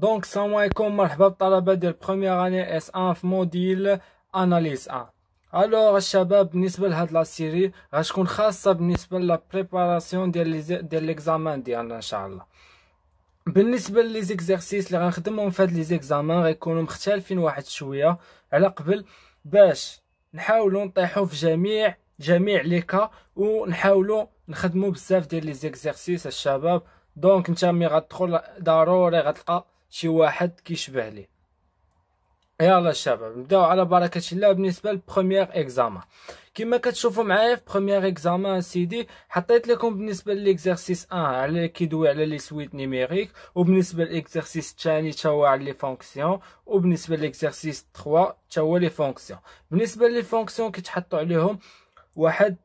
دونك السلام عليكم مرحبا بالطلبه ديال بخوميييغ اني اس ان في موديل اناليز ان الوغ الشباب بالنسبه لهاد لاسيري غتكون خاصه بالنسبه لا بريباراسيون ديال ديال ليكزامان ديالنا ان شاء الله بالنسبه لي زيكزارسيس اللي غنخدمهم في هاد لي زيكزامان غيكونوا مختلفين واحد شويه على قبل باش نحاولو نطيحو في جميع جميع لي كا و نحاولو نخدمو بزاف ديال لي زيكزارسيس الشباب دونك نتا مي غتدخل ضروري غتلقى شي واحد كيشبه ليه يلا الشباب نبداو على بركه الله بالنسبه للبروميير اكزاما كما كتشوفوا معايا في بروميير اكزامان سيدي حطيت لكم بالنسبه للاكزرسيس 1 على كيدوي على لي سويت نيميريك وبالنسبه للاكزرسيس الثاني تا هو على لي فونكسيون وبالنسبه للاكزرسيس 3 تا هو لي فونكسيون بالنسبه لي فونكسيون كيتحطوا عليهم واحد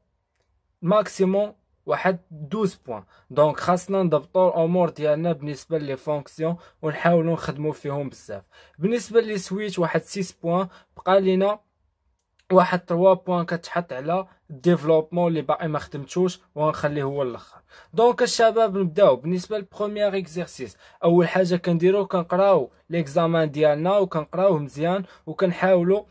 ماكسيموم واحد 12 بوان دونك خاصنا نضبطوا الامور ديالنا بالنسبه لي فونكسيون ونحاولوا نخدموا فيهم بزاف بالنسبه لي سويتش واحد 6 بوان بقى لينا واحد 3 بوان كتحط على الديفلوبمون اللي باقي ما خدمتوش ونخليه هو الاخر دونك الشباب نبداو بالنسبه للبروميير اكزرسيس اول حاجه كنديرو كنقراو ليكزامان ديالنا وكنقراوه مزيان وكنحاولوا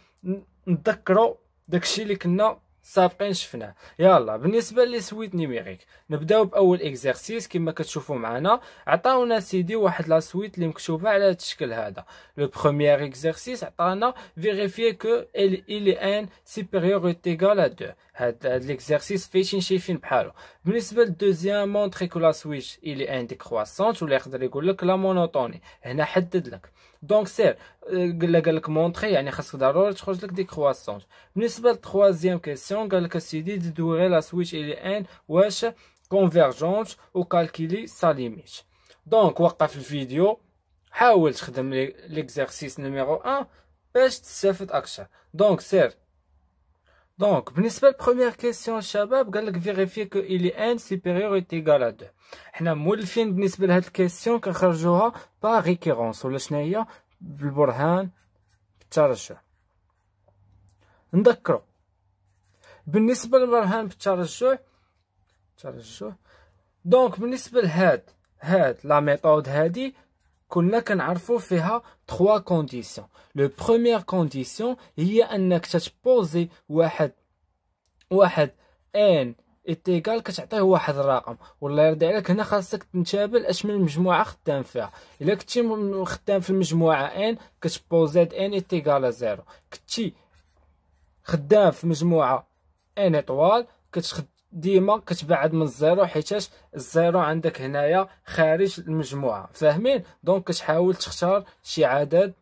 نتذكروا داكشي اللي كنا السابقين شفناه يلا بالنسبه لسويت نيميريك نبداو باول اكزرسيس كما كتشوفوا معنا عطاونا سيدي واحد لا سويت اللي مكتوبه على هذا الشكل هذا لو بروميير اكزرسيس عطانا فيريفيي كو ال ال ان سوبيريور ايغال ا 2 هاد هاد فيه شي شايفين بحالو بالنسبه للدوزيام مونتري كو لا سويتش il est indécroissante ولا يقدر يقول لك لا مونوتوني هنا حدد لك دونك سير قال لها قال لك مونطري يعني خاصك ضروري تخرج لك دي كرواسون بالنسبه للتخوازيام كيسيون قال لك اسيدي ديدوغي لا سويتش الى ان واش كونفيرجونت وكالكيلي سا ليميت دونك وقف الفيديو حاول تخدم ليكزارسيس نيميرو 1 باش تستافد اكثر دونك سير دونك بالنسبة للبروميير كيسيون الشباب قال لك فيغيفي كو إلي ان سوبيريور إت إيكال أ دو حنا مولفين بالنسبة لهاد الكيسيون كنخرجوها با ريكيرونس ولا شناهي هي بالبرهان بالترجع نذكرو بالنسبة للبرهان بالترجع ترجع دونك بالنسبة لهاد هاد لا ميثود هادي كنا كنعرفوا فيها 3 كونديسيون لو بروميير كونديسيون هي انك تتبوزي واحد واحد ان ايتيكال كتعطيه واحد الرقم والله يرضي عليك هنا خاصك تنتبه اش من مجموعه خدام فيها الا كنتي خدام في المجموعه ان كتبوزي ان ايتيكال زيرو كنتي خدام في مجموعه ان اطوال كتخد ديما كتبعد من الزيرو حيتاش الزيرو عندك هنايا خارج المجموعه فاهمين دونك كتحاول تختار شي عدد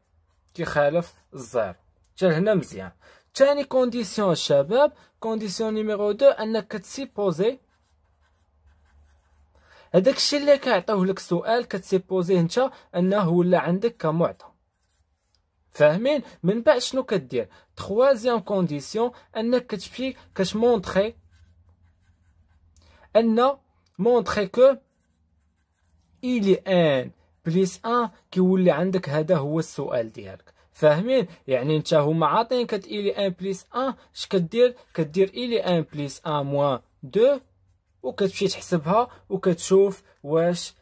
كيخالف الزيرو حتى هنا مزيان ثاني كونديسيون الشباب كونديسيون نيميرو 2 انك كتسيبوزي هذاك الشيء اللي كيعطيوه لك سؤال كتسيبوزيه انت انه ولا عندك كمعطى فاهمين من بعد شنو كدير تخوازيام كونديسيون انك كتمشي كتمونطري ان مونتخي كو الي ان بليس ان كيولي عندك هذا هو السؤال ديالك فاهمين يعني انت هما عاطينك الي ان بليس ان اش كدير كدير الي ان بليس ان موان دو وكتمشي تحسبها وكتشوف واش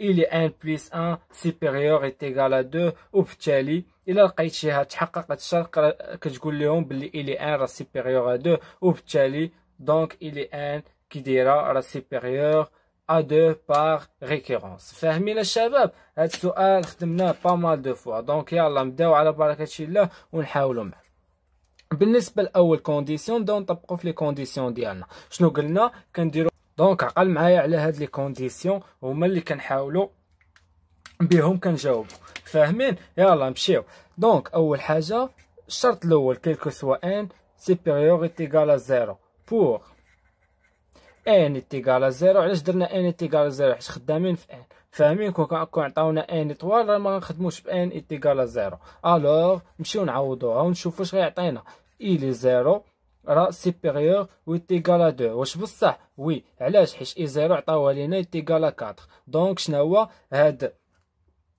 الي ان بليس ان سيبيريور ايت ايغال ا دو وبالتالي الا لقيتيها تحققت الشرط كتقول لهم بلي الي ان راه سيبيريور ا دو وبالتالي دونك الي ان كي دايره راه سيبيريور ا دو باغ ريكيرونس فاهمين الشباب هاد السؤال خدمناه با مال دو فوا دونك يلا نبداو على بركه الله ونحاولوا معاه بالنسبه لاول كونديسيون نبداو نطبقوا في لي كونديسيون ديالنا شنو قلنا كنديروا دونك عقل معايا على هاد لي كونديسيون هما اللي كنحاولوا بهم كنجاوبوا فاهمين يلا نمشيو دونك اول حاجه الشرط الاول كيلكو سوا ان سيبيريور ايتيغال ا زيرو بور ان تيكال زيرو علاش درنا ان تيكال زيرو حيت خدامين في ان فاهمين كون كون عطاونا ان طوال راه ما نخدموش بان اتيكال زيرو الوغ نمشيو نعوضوها ونشوفو واش غيعطينا اي زيرو راه سيبيريور و تيغالا دو واش بصح وي علاش حيت اي زيرو عطاوها لينا تيغالا 4 دونك شنو هو هاد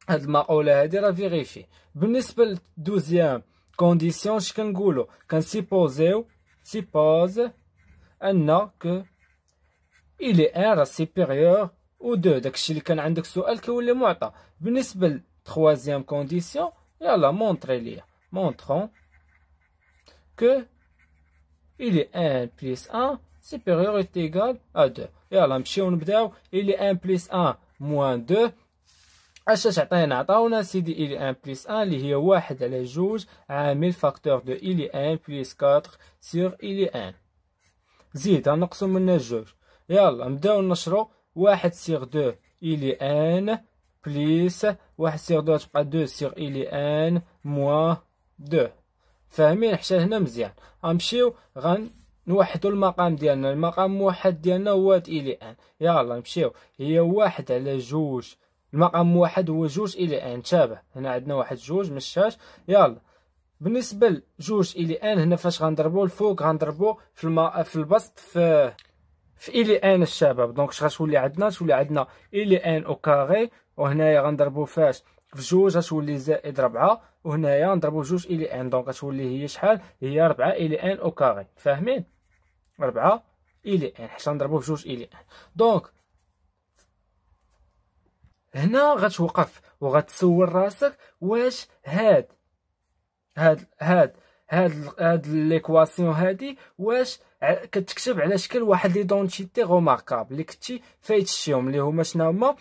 هاد المقوله هادي راه فيغيفي بالنسبه للدوزيام كونديسيون اش كنقولو كنسيبوزيو سيبوز ان كو Il est 1 supérieur ou à 2. Donc, c'est le cas dans lequel où le monte. la troisième condition montrons à la que il est 1 plus 1 supérieur ou égal à 2. Et à la il est 1 plus 1 moins 2. on il est 1 plus 1, il le facteur de il est 1 plus 4 sur il est 1. C'est un axe majeur. يلا نبداو نشرو واحد سيغ دو إلي أن بليس واحد سيغ دو تبقى دو سيغ إلي أن موا دو فاهمين حتى هنا مزيان غنمشيو نوحدو المقام ديالنا المقام موحد ديالنا هو إلي أن يلا نمشيو هي واحد على جوج المقام واحد هو جوج إلى أن تابع هنا عندنا واحد جوج مشاش يلا بالنسبه لجوج الى ان هنا فاش غنضربو الفوق غنضربو في الما... في البسط في في الي ان الشباب دونك اش غتولي عندنا تولي عندنا الي ان او كاري وهنايا غنضربو فاش في جوج غتولي زائد ربعة وهنايا نضربو جوج الي ان دونك غتولي هي شحال هي ربعة الي ان او كاري فاهمين ربعة الي ان حيت غنضربو في جوج الي ان دونك هنا غتوقف وغتسول راسك واش هاد هاد هاد هاد هاد ليكواسيون هادي واش كتكتب على شكل واحد لي دونتيتي غوماركاب لي كنتي فايتشيهم لي هما شنو هما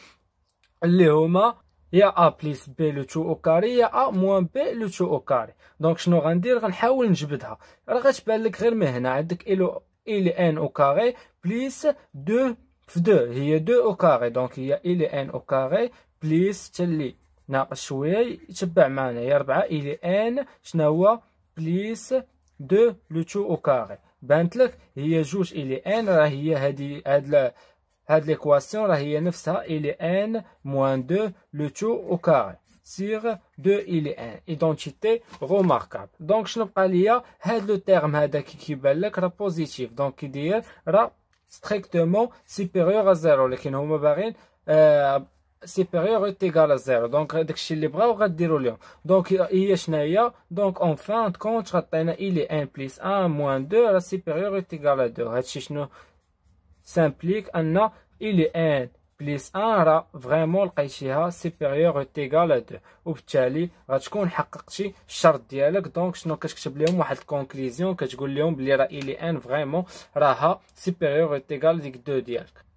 لي هما يا ا بليس بي لو تو او كاري يا ا موان بي لو تو او كاري دونك شنو غندير غنحاول نجبدها راه غتبان لك غير من هنا عندك الو ال ان او كاري بليس دو في دو هي دو او كاري دونك هي ال ان او كاري بليس تلي ناقص شويه يتبع معنا يا 4 ال ان شنو هو plus 2 le tout au carré. Bentleck, il il est n, il y a il il est n moins deux le tout au carré sur 2 il est n. Identité remarquable. Donc je ne pas lire, le terme qui est positif. Donc il ra strictement supérieur à zéro, le supérieur est égal à 0. Donc, dès que on va dire Donc, il y a Donc, en fin de compte, il est 1 plus 1 moins 2, la supérieur est égal à 2. Et si s'implique, il est 1 plus 1, vraiment, le supérieur est égal à 2. un que dialogue. Donc, je vais faire une conclusion. Je vais dire il est vraiment, 1 supérieur est égal à 2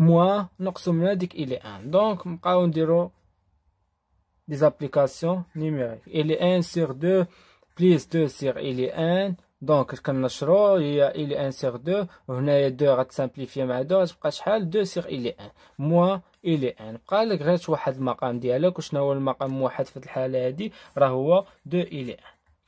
موا نقصوا من هذيك الى ان دونك نبقاو نديرو دي زابليكاسيون نيميريك الى ان سيغ دو بليس دو سيغ الى ان دونك كنشرو هي الى ان سيغ دو وهنايا دو غتسامبليفي مع دو غتبقى شحال دو سيغ الى ان موا الى ان بقى لك غير واحد المقام ديالك وشنو هو المقام واحد في الحاله هادي راه هو دو الى ان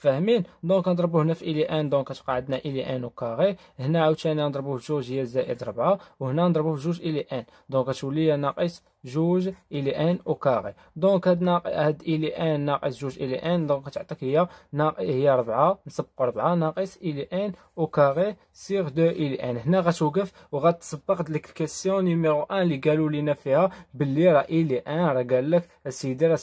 فاهمين دونك نضربو هنا في الي ان دونك كتبقى عندنا الي ان وكاري هنا عاوتاني نضربو في جوج هي زائد ربعة وهنا في جوج الي ان دونك كتولي ناقص جوج الى ان او كاغي دونك هاد ناق هاد الى ان ناقص جوج الى ان دونك تعطيك هي ناق هي ربعة نسبقو ربعة ناقص الى ان او كاغي سيغ دو الى ان هنا غتوقف وغتسبق هاد ليكاسيون نيميرو ان اللي قالوا لينا فيها بلي راه الى ان راه قال لك السيدي راه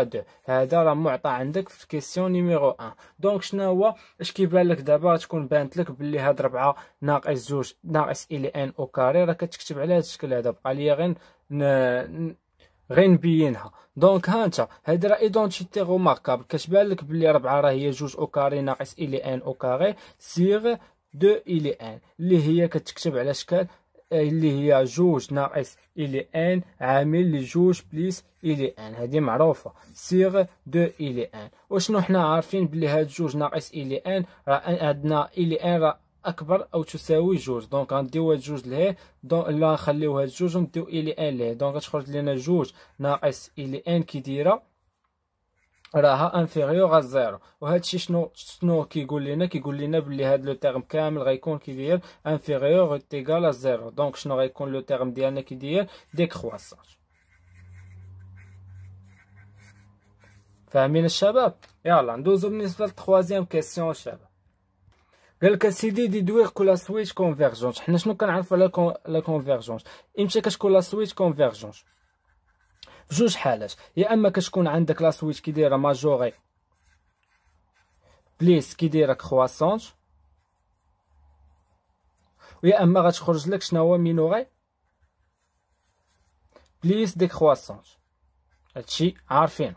أ دو هذا راه معطى عندك في كيسيون نيميرو ان دونك شناهو هو اش كيبان لك دابا تكون بانت لك بلي هاد ربعة ناقص جوج ناقص الى ان او كاغي راه كتكتب على هاد الشكل هذا بقى ليا غير غير نبينها دونك ها انت هادي راه ايدونتيتي غوماركابل كتبان لك بلي ربعه راه هي جوج او ناقص الي ان او سيغ دو الي ان اللي هي كتكتب على شكل آه، اللي هي جوج ناقص الي ان عامل لجوج بليس الي ان هادي معروفه سيغ دو الي ان وشنو حنا عارفين بلي هاد جوج ناقص الي ان راه عندنا الي ان راه اكبر او تساوي جوج دونك غنديو هاد جوج لهيه دونك لا نخليو هاد جوج ونديو الى ان لهيه دونك غتخرج لينا جوج ناقص الى ان كي دايره راها انفيريور على زيرو الشيء شنو شنو كيقول لنا كيقول لنا بلي هاد لو تيرم كامل غيكون كيدير انفيريور ايغال على زيرو دونك شنو غيكون لو تيرم ديالنا كيدير ديكرواساج فاهمين الشباب يلا ندوزو بالنسبه للتخوازيام كيسيون الشباب قال لك سيدي دي دوير كل سويتش كونفيرجونس حنا شنو كنعرفوا على لا كونفيرجونس امتى كتكون لا سويتش كونفيرجونس بجوج حالات يا اما كتكون عندك لا سويتش كي دايره ماجوري بليس كي دايره كرواسونس ويا اما غتخرج لك شنو هو مينوري بليس دي كرواسونس هادشي عارفينه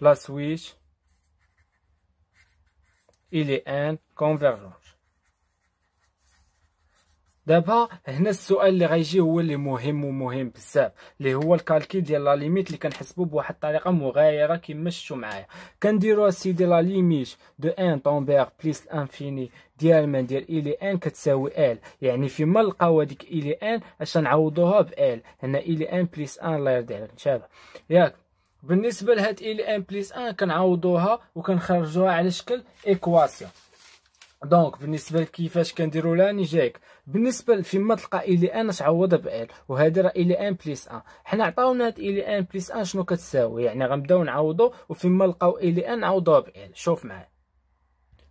la switch, il est ان convergent دابا هنا السؤال اللي غيجي هو اللي مهم ومهم بزاف اللي هو الكالكيل ديال لا ليميت اللي كنحسبو بواحد الطريقه مغايره كما شفتوا معايا كنديروا سيدي لا ليميت دو ان طومبير بليس انفيني ديال من ديال اي ان كتساوي ال يعني فيما نلقاو هذيك الى ان اش نعوضوها ب ال هنا الى ان بليس ان الله يرضي عليك شابه ياك بالنسبه لهاد ال ان بليس ان كنعوضوها وكنخرجوها على شكل ايكواسيون دونك بالنسبه لكيفاش كنديروا لها نيجيك بالنسبه فيما تلقى الي ان تعوضها ب ال وهذه راه اي لي ان بليس ان حنا عطاونا هاد الي ان بليس ان شنو كتساوي يعني غنبداو نعوضو وفيما لقاو اي ان نعوضوها ب ال شوف معايا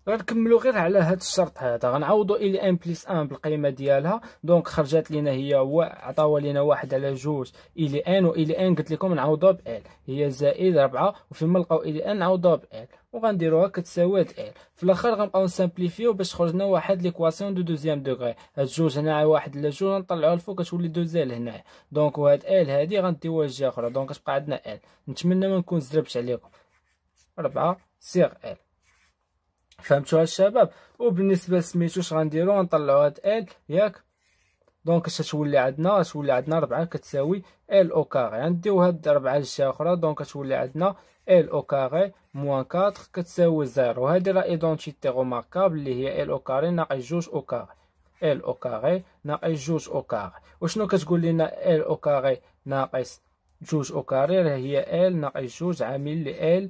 غنكملو غير على هاد الشرط هذا غنعوضو الى ان بليس ان بالقيمه ديالها دونك خرجت لينا هي و... لينا واحد على جوج الى ان و الى ان قلت لكم نعوضوها ب ال هي زائد ربعة وفيما نلقاو الى ان نعوضوها ب ال وغنديروها كتساوي ال في الاخر غنبقاو نسامبليفيو باش لنا واحد ليكواسيون دو دوزيام دوغري هاد جوج هنا على واحد على جوج نطلعوها لفوق كتولي دوزيل هنا دونك وهاد ال هادي غنديوها لجهه اخرى دونك كتبقى عندنا ال نتمنى ما نكون زربت عليكم ربعة سير ال فهمتوا الشباب وبالنسبه لسميتو اش غنديرو غنطلعو هاد ال ياك دونك اش تولي عندنا تولي عندنا 4 كتساوي ال او كاري غنديو هاد 4 لشي اخرى دونك تولي عندنا ال او كاري موان 4 كتساوي زيرو هادي راه ايدونتيتي غوماركابل اللي هي ال او كاري ناقص جوج او كاري ال او كاري ناقص جوج او كاري وشنو كتقول لنا ال او كاري ناقص جوج او كاري راه هي ال ناقص جوج عامل ل ال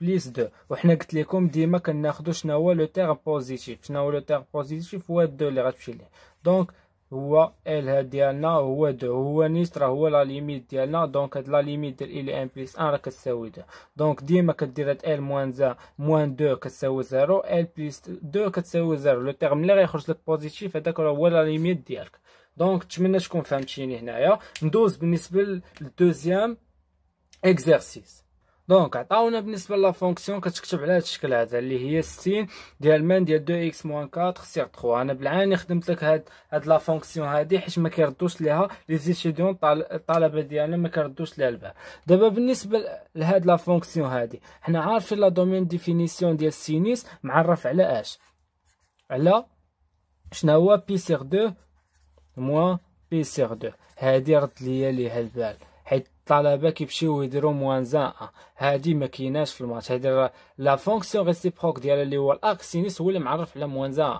بليس دو وحنا قلت لكم ديما كناخدو شنو هو لو تيغ بوزيتيف شنو هو لو تيغ بوزيتيف هو دو اللي غتمشي ليه دونك هو ال ديالنا هو دو هو نيست راه هو لا ليميت ديالنا دونك هاد لا ليميت ديال ال ان بليس ان راه كتساوي دو دونك ديما كدير هاد ال موان زان موان دو كتساوي زيرو ال بليس دو كتساوي زيرو لو تيرم اللي غيخرج لك بوزيتيف هذاك راه هو لا ليميت ديالك دونك نتمنى تكون فهمتيني هنايا ندوز بالنسبه للدوزيام اكزرسيس دونك عطاونا بالنسبه لا فونكسيون كتكتب على هذا الشكل هذا اللي هي 60 ديال مان ديال 2 اكس موان 4 سيغ 3 انا بالعاني خدمت لك هاد هاد لا فونكسيون هادي حيت ما كيردوش ليها لي زيتيديون الطلبه ديالنا ما كيردوش ليها البال دابا بالنسبه لهاد لا فونكسيون هادي حنا عارفين لا دومين ديفينيسيون ديال سينيس معرف على اش على شنو هو بي سيغ 2 موان بي سيغ 2 هادي رد ليا ليها البال الطلبه كيمشيو يديروا موانزان هادي ما كايناش في الماتش هادي لا فونكسيون ريسيبروك ديال اللي هو الاكسينيس هو اللي معرف على موانزان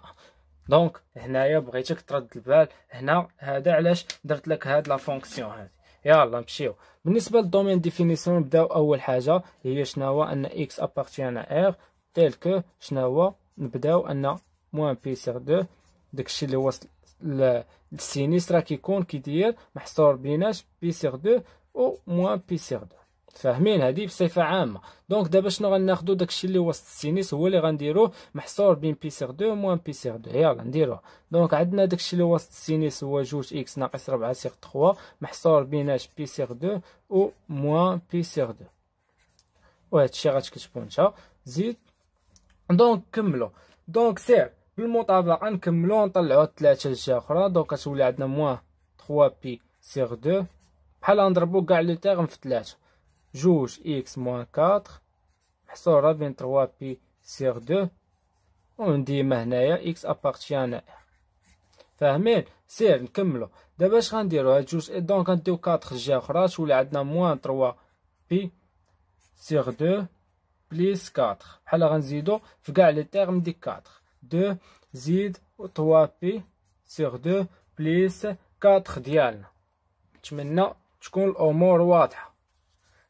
دونك هنايا بغيتك ترد البال هنا هذا علاش درت لك هاد لا فونكسيون هادي يلا نمشيو بالنسبه للدومين ديفينيسيون نبداو اول حاجه هي شناهو ان اكس ابارتيان ار تيل كو شناهو نبداو ان موان بي سيغ دو داكشي اللي وصل السينيس راه كيكون كيدير محصور بيناش بي سيغ دو او موان بي سيغ دو فاهمين هذه بصفه عامه دونك دابا شنو غناخدو داكشي اللي وسط السينيس هو اللي غنديروه محصور بين بي سيغ دو موان بي سيغ دو يلا نديروه دونك عندنا داكشي اللي وسط السينيس هو جوج اكس ناقص ربعة سيغ تخوا محصور بين اش بي سيغ دو و موان بي سيغ دو وهادشي غتكتبو نتا زيد دونك كملو دونك سير بالمطابقه نكملو نطلعو ثلاثة لجهه اخرى دونك كتولي عندنا موان 3 بي سيغ دو بحال غنضربو كاع لي تيغم في تلاتة جوج اكس موان كاطخ محصورة بين تروا بي سيغ دو ونديما هنايا اكس ابارتيان ار فاهمين سير نكملو دابا اش غنديرو هاد جوج دونك غنديو كاطخ جهة اخرى تولي عندنا موان تروا بي سيغ دو بليس كاطخ بحال غنزيدو في كاع لي تيغم ديك كاطخ دو زيد تروا بي سيغ دو بليس كاطخ ديالنا نتمنى تكون الامور واضحه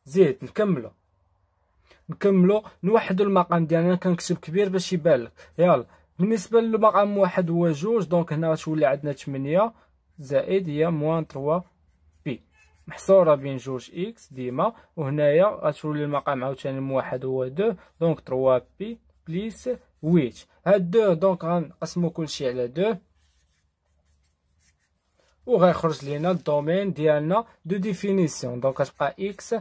زيد نكملو نكملو نوحدو المقام ديالنا يعني كنكتب كبير باش يبان لك يلا بالنسبه للمقام واحد هو جوج دونك هنا غتولي عندنا 8 زائد هي موان 3 بي محصوره بين جوج اكس ديما وهنايا غتولي المقام عاوتاني واحد هو 2 دونك 3 بي بليس ويت هاد 2 دونك غنقسمو كلشي على 2 وغيخرج لينا الدومين ديالنا دو ديفينيسيون دونك كتبقى اكس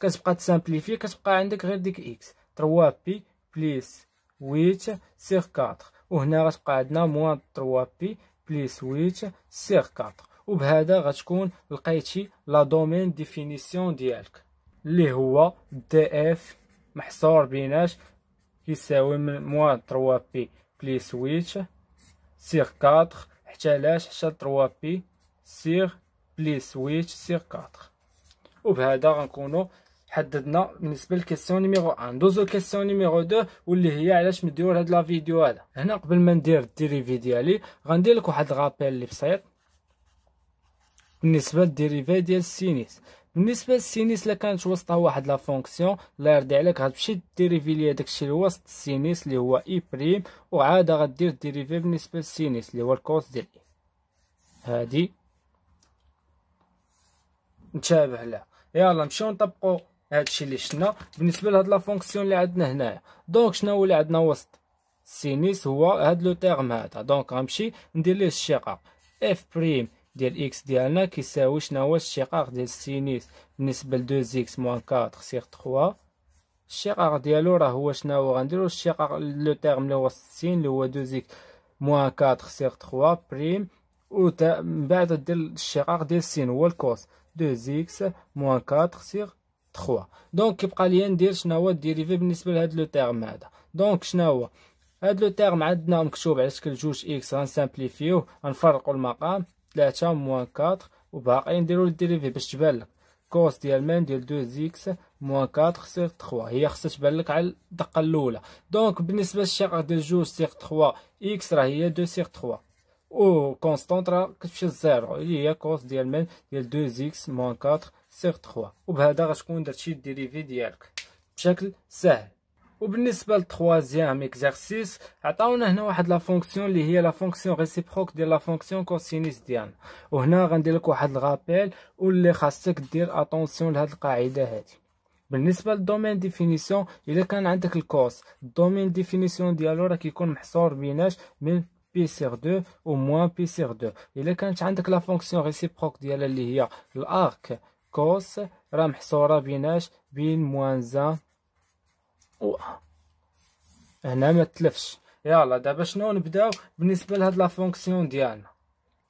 كتبقى تسامبليفي كتبقى عندك غير ديك اكس 3 بي بليس 8 سير 4 وهنا غتبقى عندنا موان 3 بي بليس 8 سير 4 وبهذا غتكون لقيتي لا دومين ديفينيسيون ديالك اللي هو دي اف محصور بيناش كيساوي من موان 3 بي بليس 8 سير 4 حتى لاش حتى 3 بي سيغ بليس ويت سيغ كاتر وبهذا غنكونو حددنا بالنسبه للكيسيون نيميرو 1 ندوزو كيسيون نيميرو 2 واللي هي علاش مديور هاد لا فيديو هذا هنا قبل ما ندير الديريفي ديالي غندير لك واحد غابيل اللي بسيط بالنسبه للديريفي ديال السينيس بالنسبه للسينيس الا كانت وسطها واحد لا فونكسيون الله يرضي عليك غتمشي ديريفي ليا داكشي الوسط وسط السينيس اللي هو اي بريم وعاده غدير ديريفي بالنسبه للسينيس اللي هو الكوس ديال اي هادي نتابع لها يلا نمشيو نطبقوا هادشي اللي شفنا بالنسبه لهاد لا فونكسيون اللي عندنا هنايا دونك شنو هو اللي عندنا وسط سينيس هو هاد لو تيرم هذا دونك غنمشي ندير ليه الشقاق اف بريم ديال اكس ديالنا كيساوي شنو هو الشقاق ديال سينيس بالنسبه ل 2 اكس موان 4 سيغ 3 الشقاق ديالو راه هو شنو غنديرو الشقاق لو تيرم اللي هو السين اللي هو 2 اكس موان 4 سيغ 3 بريم و من بعد دير الشقاق ديال السين هو الكوس 2x موان 4 سيغ 3 دونك كيبقى ليا ندير شنو الديريفي بالنسبه لهاد لو تيرم هذا دونك شنو هاد لو تيرم عندنا مكتوب على شكل جوج اكس غنسامبليفيوه غنفرقو المقام 3 موان 4 وباقي نديرو الديريفي باش تبان لك كوس ديال مان ديال 2 زيكس موان 4 سيغ 3 هي خصها تبان لك على الدقه الاولى دونك بالنسبه للشقه ديال جوج سيغ 3 اكس راه هي 2 سيغ 3 او كونستانت راه كتمشي للزيرو اللي هي كوس ديال من ديال 2 اكس موان 4 سيغ 3 وبهذا غتكون درتي الديريفي ديالك بشكل سهل وبالنسبه للثوازيام اكزرسيس عطاونا هنا واحد لا فونكسيون اللي هي لا فونكسيون ريسيبروك ديال لا فونكسيون كوسينيس ديالنا وهنا غندير لك واحد الغابيل واللي خاصك دير اتونسيون لهاد القاعده هادي بالنسبه للدومين ديفينيسيون الا كان عندك الكوس الدومين ديفينيسيون ديالو راه كيكون محصور بيناش من بي سير 2 أو موان بي سير 2 إلا كانت عندك لا فونكسيون ريسيبروك ديالها اللي هي الأرك كوس راه محصورة بيناش بين موان زان أو هنا ما تلفش يلا دابا شنو نبداو بالنسبة لهاد لا فونكسيون ديالنا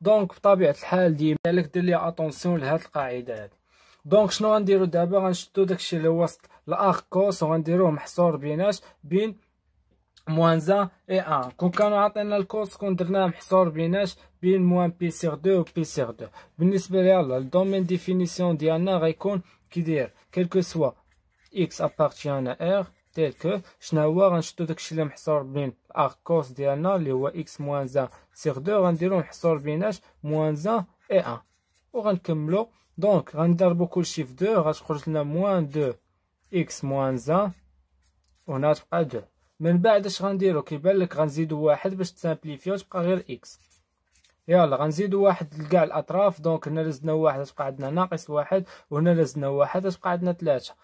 دونك بطبيعة الحال ديما لك دير لي اتونسيون لهاد القاعدة هادي دونك شنو غنديرو دابا غنشدو داكشي اللي وسط الارك كوس وغنديروه محصور بيناش بين moins 1 et 1. Quand on a un autre on donne un moins pi sur 2 ou pi sur 2. de la dire quel que soit x appartient à R, tel que je n'ai pas de chute de chute moins 1 cos chute de chute de chute de un de chute de de chute de un. de chute de chute de on a de من بعد اش غنديرو كيبان لك غنزيدو واحد باش تسامبليفيو تبقى غير اكس يلا غنزيدو واحد لكاع الاطراف دونك هنا لزدنا واحد غتبقى عندنا ناقص واحد وهنا لزدنا واحد غتبقى عندنا ثلاثة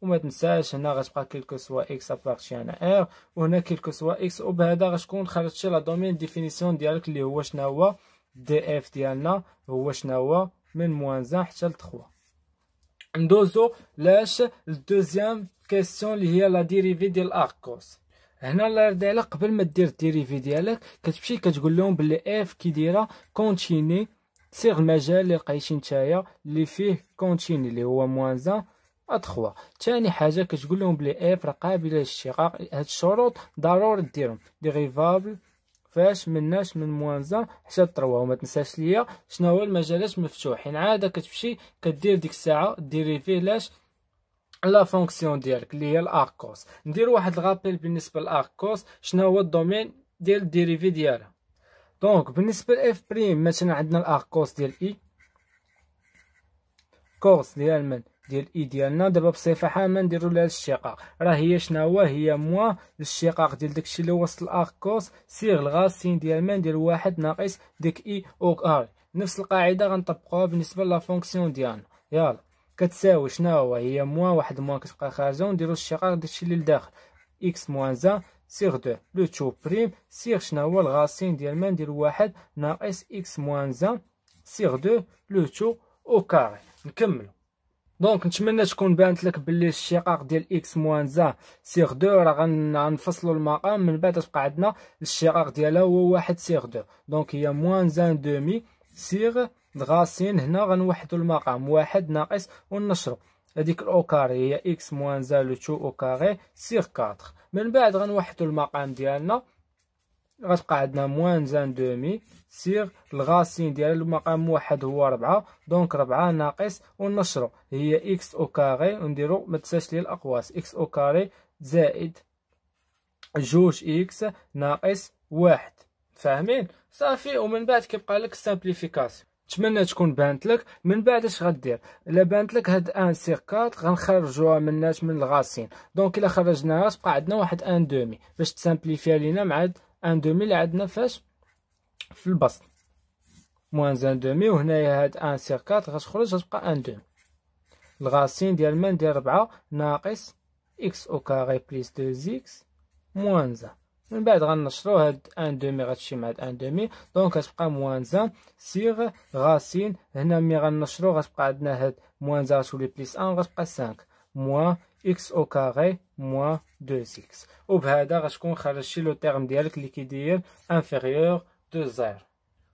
وما تنساش هنا غتبقى كيلكو سوا اكس انا ار وهنا كيلكو سوا اكس وبهذا غتكون خرجتي لا دومين ديفينيسيون ديالك اللي هو شناهو دي اف ديالنا هو شناهو من موان زان حتى لتخوا ندوزو لاش لدوزيام كيستيون اللي هي لا ديريفي ديال اركوس هنا لا يرضي قبل ما دير الديريفي ديالك كتمشي كتقول لهم بلي اف كي دايره كونتيني سيغ المجال اللي لقيتي نتايا اللي فيه كونتيني اللي هو موان زان أدخوا ثاني حاجه كتقول لهم بلي اف راه قابله للاشتقاق هاد الشروط ضروري ديرهم ديريفابل فاش مناش من موانزا حتى تروا وما تنساش ليا شنو هو المجالات مفتوحين عاده كتمشي كدير ديك الساعه ديريفي لاش لا فونكسيون ديالك اللي هي الاركوس ندير واحد الغابيل بالنسبه للاركوس شنو هو الدومين ديال الديريفي ديالها دونك بالنسبه لاف بريم مثلا عندنا الاركوس ديال اي كوس ديال من ديال اي ديالنا دابا بصفه عامه نديرو لها الاشتقاق راه هي شنو هو هي موا الاشتقاق ديال داكشي اللي وسط الاركوس سيغ الغاسين ديال من ديال واحد ناقص ديك اي او ار نفس القاعده غنطبقوها بالنسبه لا فونكسيون ديالنا يلا كتساوي شناهو هي موان واحد موان كتبقى خارجه ونديرو الشقاق داكشي اللي لداخل اكس موان زان سيغ دو لو تو بريم سيغ شناهو الغاسين ديال ما ندير واحد ناقص اكس موان زان سيغ دو لو تو او كاري نكملو دونك نتمنى تكون بانت لك بلي الشقاق ديال اكس موان زان سيغ دو راه غنفصلو المقام من بعد تبقى عندنا الشقاق ديالها هو واحد سيغ دو دونك هي موان زان دومي سيغ غاسين هنا غنوحدو المقام واحد ناقص ونشرو هذيك الاو كاري هي اكس موان زالو تو او كاري سيغ 4 من بعد غنوحدو المقام ديالنا غتبقى عندنا موان زان دومي سيغ الغاسين ديال المقام واحد هو ربعة دونك ربعة ناقص ونشرو هي اكس او كاري نديرو متنساش ليا الاقواس اكس او كاري زائد جوج اكس ناقص واحد فاهمين صافي ومن بعد كيبقى لك سامبليفيكاسيون نتمنى تكون بانت لك من بعد اش غدير الا بانت لك هاد ان سيركات غنخرجوها غنخرجوها ناس من الغاسين دونك الا خرجناها تبقى عندنا واحد ان دومي باش تسامبليفيا لينا مع ان دومي اللي عندنا فاش في البسط موان ان دومي وهنايا هاد ان سيركات غتخرج غتبقى ان دومي الغاسين ديال من ديال 4 ناقص اكس او كاري بليس 2 اكس موان زان من بعد غنشرو هاد ان دومي غتمشي مع هاد ان دومي دونك غتبقى موان زان سيغ غاسين هنا ملي غنشرو غتبقى عندنا هاد موان زان غتولي بليس ان غتبقى سانك موان اكس او كاغي موان دوز اكس وبهذا غتكون خرجتي لو تيرم ديالك اللي كيدير انفيغيور دو زير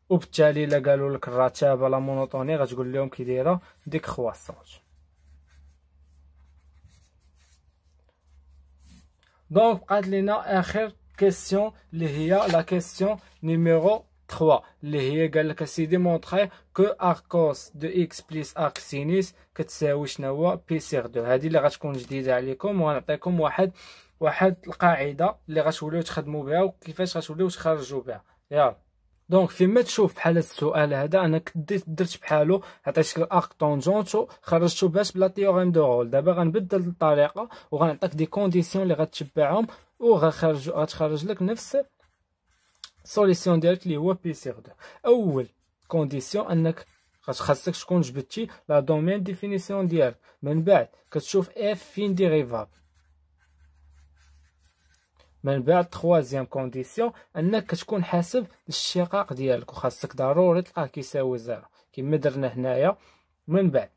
وبالتالي الا قالوا لك الرتابه لا مونوطوني غتقول لهم كي ديك خواصونج دونك بقات لينا اخر كيستيون اللي هي لا كيسيون نيميرو 3 اللي هي قال لك سيدي مونطري كو اركوس دو اكس بليس ارك سينيس كتساوي شنو هو بي سير دو هذه اللي غتكون جديده عليكم وغنعطيكم واحد واحد القاعده اللي غتوليو تخدموا بها وكيفاش غتوليو تخرجوا بها يلا دونك فيما تشوف بحال السؤال هذا انا كديت درت بحالو عطيتك الارك طونجونتو خرجتو باش بلا تيوريم دو رول دابا غنبدل الطريقه وغنعطيك دي كونديسيون اللي غتبعهم وغخرج غتخرج لك نفس سوليسيون ديالك اللي هو بي سيغ دو اول كونديسيون انك خاصك تكون جبدتي لا دومين ديفينيسيون ديالك من بعد كتشوف اف فين ديريفابل من بعد تخوازيام كونديسيون انك كتكون حاسب الشقاق ديالك وخاصك ضروري تلقاه كيساوي زيرو كما درنا هنايا من بعد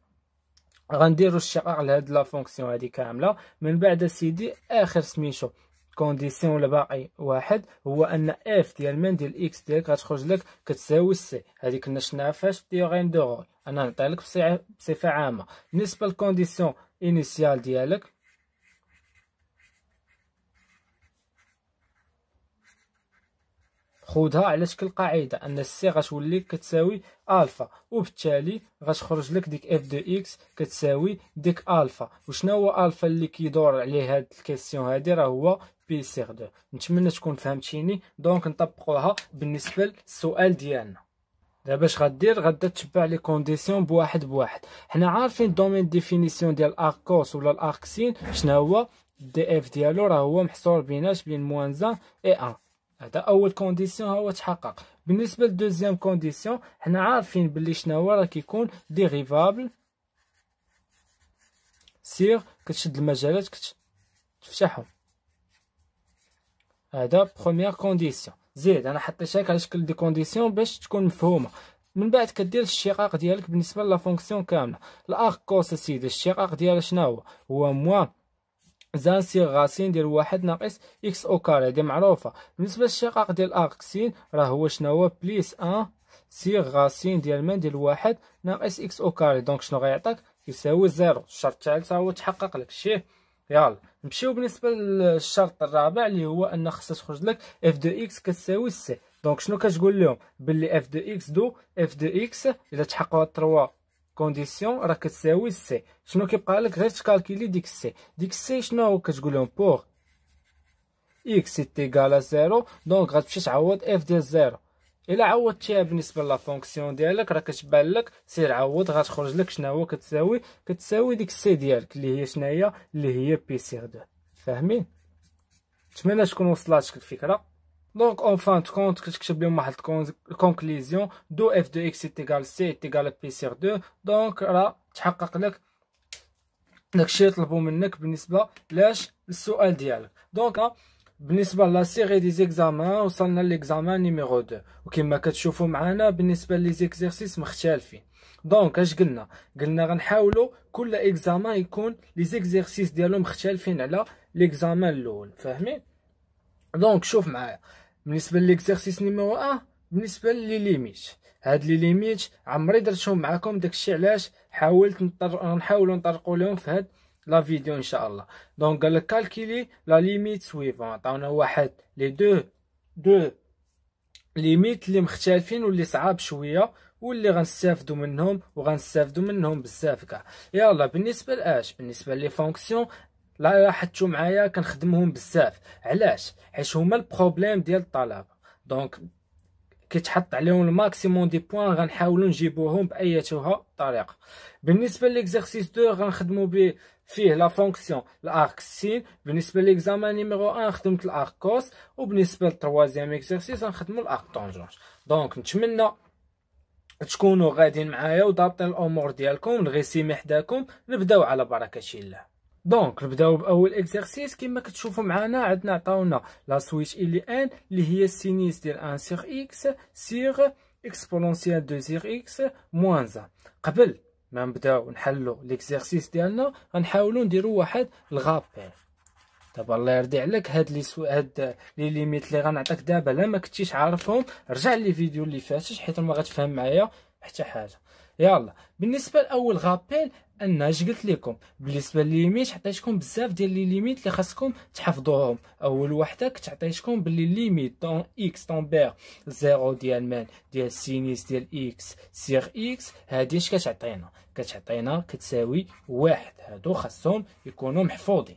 غنديرو الشقاق لهاد لا فونكسيون هادي كامله من بعد سيدي اخر سميتو كونديسيون الباقي واحد هو ان اف ديال من ديال اكس ديالك غتخرج لك كتساوي سي هادي كنا شفناها فاش ديوغيم دو غول انا نعطيها بصفه عامه بالنسبه للكونديسيون انيسيال ديالك خودها على شكل قاعده ان السي غتولي كتساوي الفا وبالتالي غتخرج لك ديك اف دو اكس كتساوي ديك الفا وشنو هو الفا اللي كيدور عليه هاد الكيسيون هادي راه هو بي سيغ دو نتمنى تكون فهمتيني دونك نطبقوها بالنسبه للسؤال ديالنا دابا اش غدير غدا تتبع لي كونديسيون بواحد بواحد حنا عارفين دومين ديفينيسيون ديال الاركوس ولا الاركسين شنو هو دي اف ديالو راه هو محصور بيناش بين موان زان اي ان هذا اول كونديسيون هو تحقق بالنسبه للدوزيام كونديسيون حنا عارفين بلي شنو هو راه كيكون ديريفابل سير كتشد المجالات كتفتحهم هذا بروميير كونديسيون زيد انا حطيتها على شكل دي كونديسيون باش تكون مفهومه من بعد كدير الشقاق ديالك بالنسبه لا فونكسيون كامله الارك كوس سيدي الشقاق ديالها شنو هو هو موان زان صيغ غاسين ديال واحد ناقص اكس او كاري هادي معروفه بالنسبه للشقاق ديال سين راه هو شنو هو بليس ان صيغ غاسين ديال من ديال واحد ناقص اكس او كاري دونك شنو غيعطيك كيساوي زيرو الشرط الثالث هو تحقق لك شي يلا نمشيو بالنسبه للشرط الرابع اللي هو ان خصها تخرج لك اف دو اكس كتساوي سي دونك شنو كتقول لهم باللي اف دو اكس دو اف دو اكس الا تحققوا 3 كونديسيون راه كتساوي سي شنو كيبقى لك غير تكالكيلي ديك سي ديك سي شنو هو كتقول لهم بوغ اكس تيغالا زيرو دونك غتمشي تعوض اف ديال زيرو الا عوضتيها بالنسبه لا فونكسيون ديالك راه كتبان لك سير عوض غتخرج لك شنو هو كتساوي كتساوي ديك السي ديالك اللي هي هي اللي هي بي سير دو فاهمين نتمنى تكون وصلاتك الفكره دونك اون فان دو كونت كتكتب لهم واحد الكونكليزيون دو اف دو اكس تيغال سي تيغال بي سيغ دو دونك راه تحقق لك داكشي يطلبوا منك بالنسبه لاش السؤال ديالك دونك بالنسبه لا سيري دي زيكزامان وصلنا ليكزامان نيميرو 2 وكما كتشوفوا معنا بالنسبه لي زيكزيرسيس مختلفين دونك اش قلنا قلنا غنحاولوا كل اكزامان يكون لي زيكزيرسيس ديالهم مختلفين على ليكزامان الاول فاهمين دونك شوف معايا بالنسبه ليكزارسيس نيميرو 1 بالنسبه لي ليميت هاد لي ليميت عمري درتهم معكم داكشي علاش حاولت نطر... نحاولوا نطرقوا لهم في هاد لا فيديو ان شاء الله دونك قال لك كالكيلي لا ليميت سويفون عطاونا واحد لي دو دو ليميت اللي مختلفين واللي صعاب شويه واللي غنستافدوا منهم وغنستافدوا منهم بزاف كاع يلا بالنسبه لاش بالنسبه لي فونكسيون لا لاحظتوا معايا كنخدمهم بزاف علاش حيت هما البروبليم ديال الطلبه دونك كيتحط عليهم الماكسيموم دي بوين غنحاولوا نجيبوهم بايتها طريقه بالنسبه ليكزرسيس 2 غنخدموا به فيه لا فونكسيون الارك سين بالنسبه ليكزامان نيميرو 1 خدمت الارك كوس وبالنسبه للتروازيام اكزرسيس غنخدموا الارك طونجونج دونك نتمنى تكونوا غاديين معايا وضابطين الامور ديالكم الغيسي حداكم نبداو على بركه الله دونك نبداو باول اكزرسيس كما كتشوفوا معنا عندنا عطاونا لا سويتش اي لي ان اللي هي السينيس ديال ان سيغ اكس سيغ اكسبونونسيال دو سيغ اكس موان زا قبل ما نبداو نحلو ليكزرسيس ديالنا غنحاولو نديرو واحد الغابير دابا الله يرضي عليك هاد لي سو هاد لي ليميت لي غنعطيك دابا لا ما كنتيش عارفهم رجع لي فيديو اللي فاتش حيت ما غتفهم معايا حتى حاجه يلا بالنسبه لاول غابيل ان اش قلت لكم بالنسبه لليميت عطيتكم بزاف ديال لي ليميت اللي خاصكم تحفظوهم اول وحده كتعطيتكم باللي ليميت طون اكس طون بير زيرو ديال مال ديال سينيس ديال اكس سير اكس هادي اش كتعطينا كتعطينا كتساوي واحد هادو خاصهم يكونوا محفوظين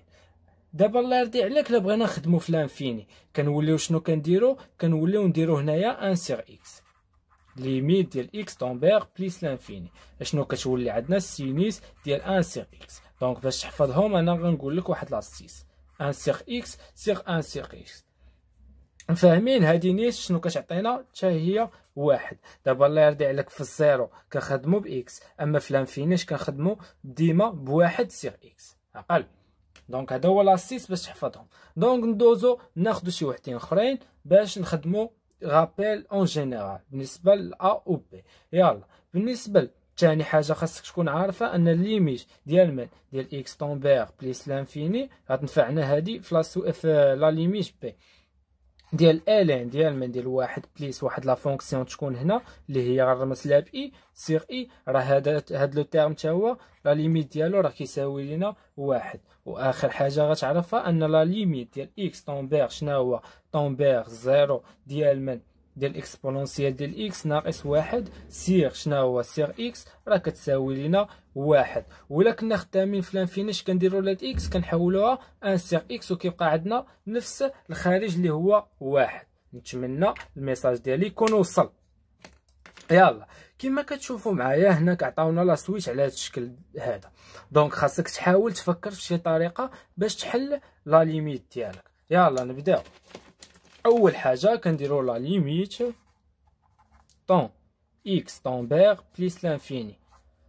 دابا الله يرضي عليك الا بغينا نخدمو في لانفيني كنوليو شنو كنديرو كنوليو نديرو هنايا ان سير اكس ليميت ديال اكس طومبير بليس لانفيني اشنو كتولي عندنا السينيس ديال ان سيغ اكس دونك باش تحفظهم انا غنقول لك واحد لاستيس ان سيغ اكس سيغ ان سيغ اكس فاهمين هادي نيس شنو كتعطينا حتى هي واحد دابا الله يرضي عليك في الزيرو كنخدمو باكس اما في اش كنخدمو ديما بواحد سيغ اكس عقل دونك هذا هو لاستيس باش تحفظهم دونك ندوزو ناخدو شي وحدين اخرين باش نخدمو غابيل اون جينيرال بالنسبه لأ او بي يلا بالنسبه ثاني حاجه خاصك تكون عارفه ان ليميت ديال من ديال اكس طومبير بليس لانفيني غتنفعنا هادي في سو اف لا ليميت بي ديال الين ديال من ديال واحد بليس واحد لا فونكسيون تكون هنا اللي هي غنرمس لها باي سير اي راه هذا هاد لو تيرم تا هو لا ليميت ديالو راه كيساوي لينا واحد واخر حاجه غتعرفها ان لا ليميت ديال اكس طومبير شنو هو طومبير زيرو ديال من ديال اكسبونونسيال ديال اكس ناقص واحد سير شنو هو سير اكس راه كتساوي لينا واحد ولا كنا خدامين في لانفينيش كنديرو لات اكس كنحولوها ان سير اكس وكيبقى عندنا نفس الخارج اللي هو واحد نتمنى الميساج ديالي يكون وصل يلا كما كتشوفوا معايا هنا كعطاونا لا سويتش على هذا الشكل هذا دونك خاصك تحاول تفكر في شي طريقه باش تحل لا ليميت ديالك يلا نبداو اول حاجه كنديروا لا ليميت طون اكس طون بير بليس لانفيني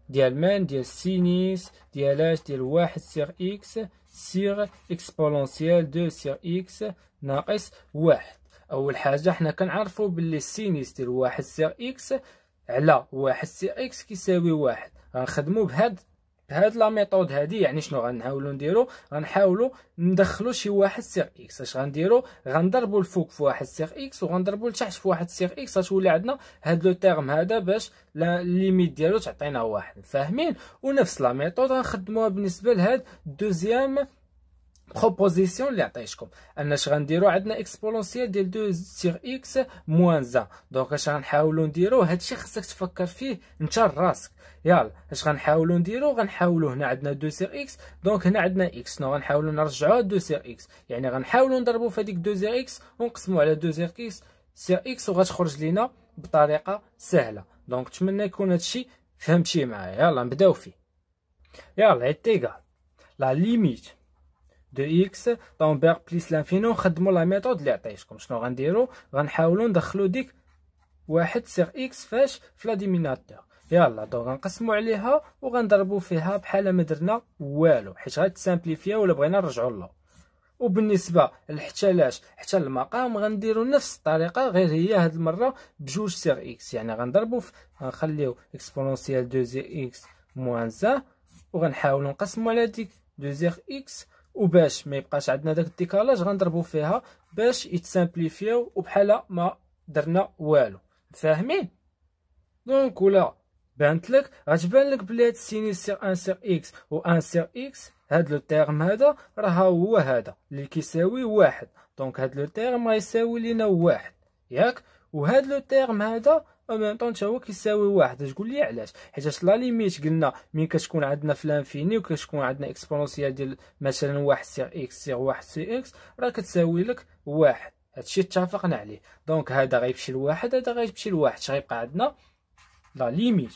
ديال مان ديال سينيس ديال اش ديال واحد سير اكس سير اكسبونونسيال دو سير اكس ناقص واحد اول حاجه حنا كنعرفوا باللي سينيس ديال واحد سير اكس على واحد سي اكس كيساوي واحد غنخدمو بهاد بهاد لا ميثود هادي يعني شنو غنحاولو نديرو غنحاولو ندخلو شي واحد سيغ اكس اش غنديرو غنضربو الفوق في واحد سيغ اكس وغنضربو لتحت في واحد سيغ اكس ولي عندنا هاد لو تيرم هذا باش ليميت ديالو تعطينا واحد فاهمين ونفس لا ميثود غنخدموها بالنسبه لهاد دوزيام بروبوزيسيون اللي عطيتكم ان اش غنديروا عندنا اكسبونونسيال ديال 2 سيغ اكس موان زان دونك اش غنحاولو نديرو هادشي خاصك تفكر فيه انت راسك يلا اش غنحاولو نديرو غنحاولو هنا عندنا 2 سيغ اكس دونك هنا عندنا اكس نو غنحاولو نرجعوها 2 سيغ اكس يعني غنحاولو نضربو في هذيك 2 سيغ اكس ونقسموا على 2 سيغ اكس سيغ اكس وغتخرج لينا بطريقه سهله دونك نتمنى يكون هادشي فهمتي معايا يلا نبداو فيه يلا ايتيغال لا ليميت دو اكس بيغ بليس لانفينو نخدمو لا ميثود اللي عطيتكم شنو غنديرو غنحاولو ندخلو ديك واحد سيغ اكس فاش فلاديميناتور ديميناتور يلا دونك غنقسمو عليها وغنضربو فيها بحال ما درنا والو حيت غتسامبليفيا ولا بغينا نرجعو لها وبالنسبه لحتى لاش حتى المقام غنديرو نفس الطريقه غير هي هاد المره بجوج سيغ اكس يعني غنضربو غنخليو اكسبونونسيال دو زيغ اكس موان زا وغنحاولو نقسمو على ديك دو زيغ اكس وباش ما يبقاش عندنا داك الديكالاج غنضربو فيها باش يتسامبليفيو وبحال ما درنا والو فاهمين دونك ولا بانت لك غتبان لك بلي هاد السيني سير ان سير اكس و ان سير اكس هاد لو تيرم هذا راه هو هذا اللي كيساوي واحد دونك هاد لو تيرم غيساوي لينا واحد ياك وهاد لو تيرم هذا ومن طون حتى هو كيساوي واحد تقول لي علاش حيت لا ليميت قلنا من كتكون عندنا في لانفيني وكتكون عندنا اكسبونونسيال ديال مثلا واحد سيغ اكس سيغ واحد سي اكس راه كتساوي لك واحد هادشي اتفقنا عليه دونك هذا غيمشي لواحد هذا غيمشي لواحد غيبقى عندنا لا ليميت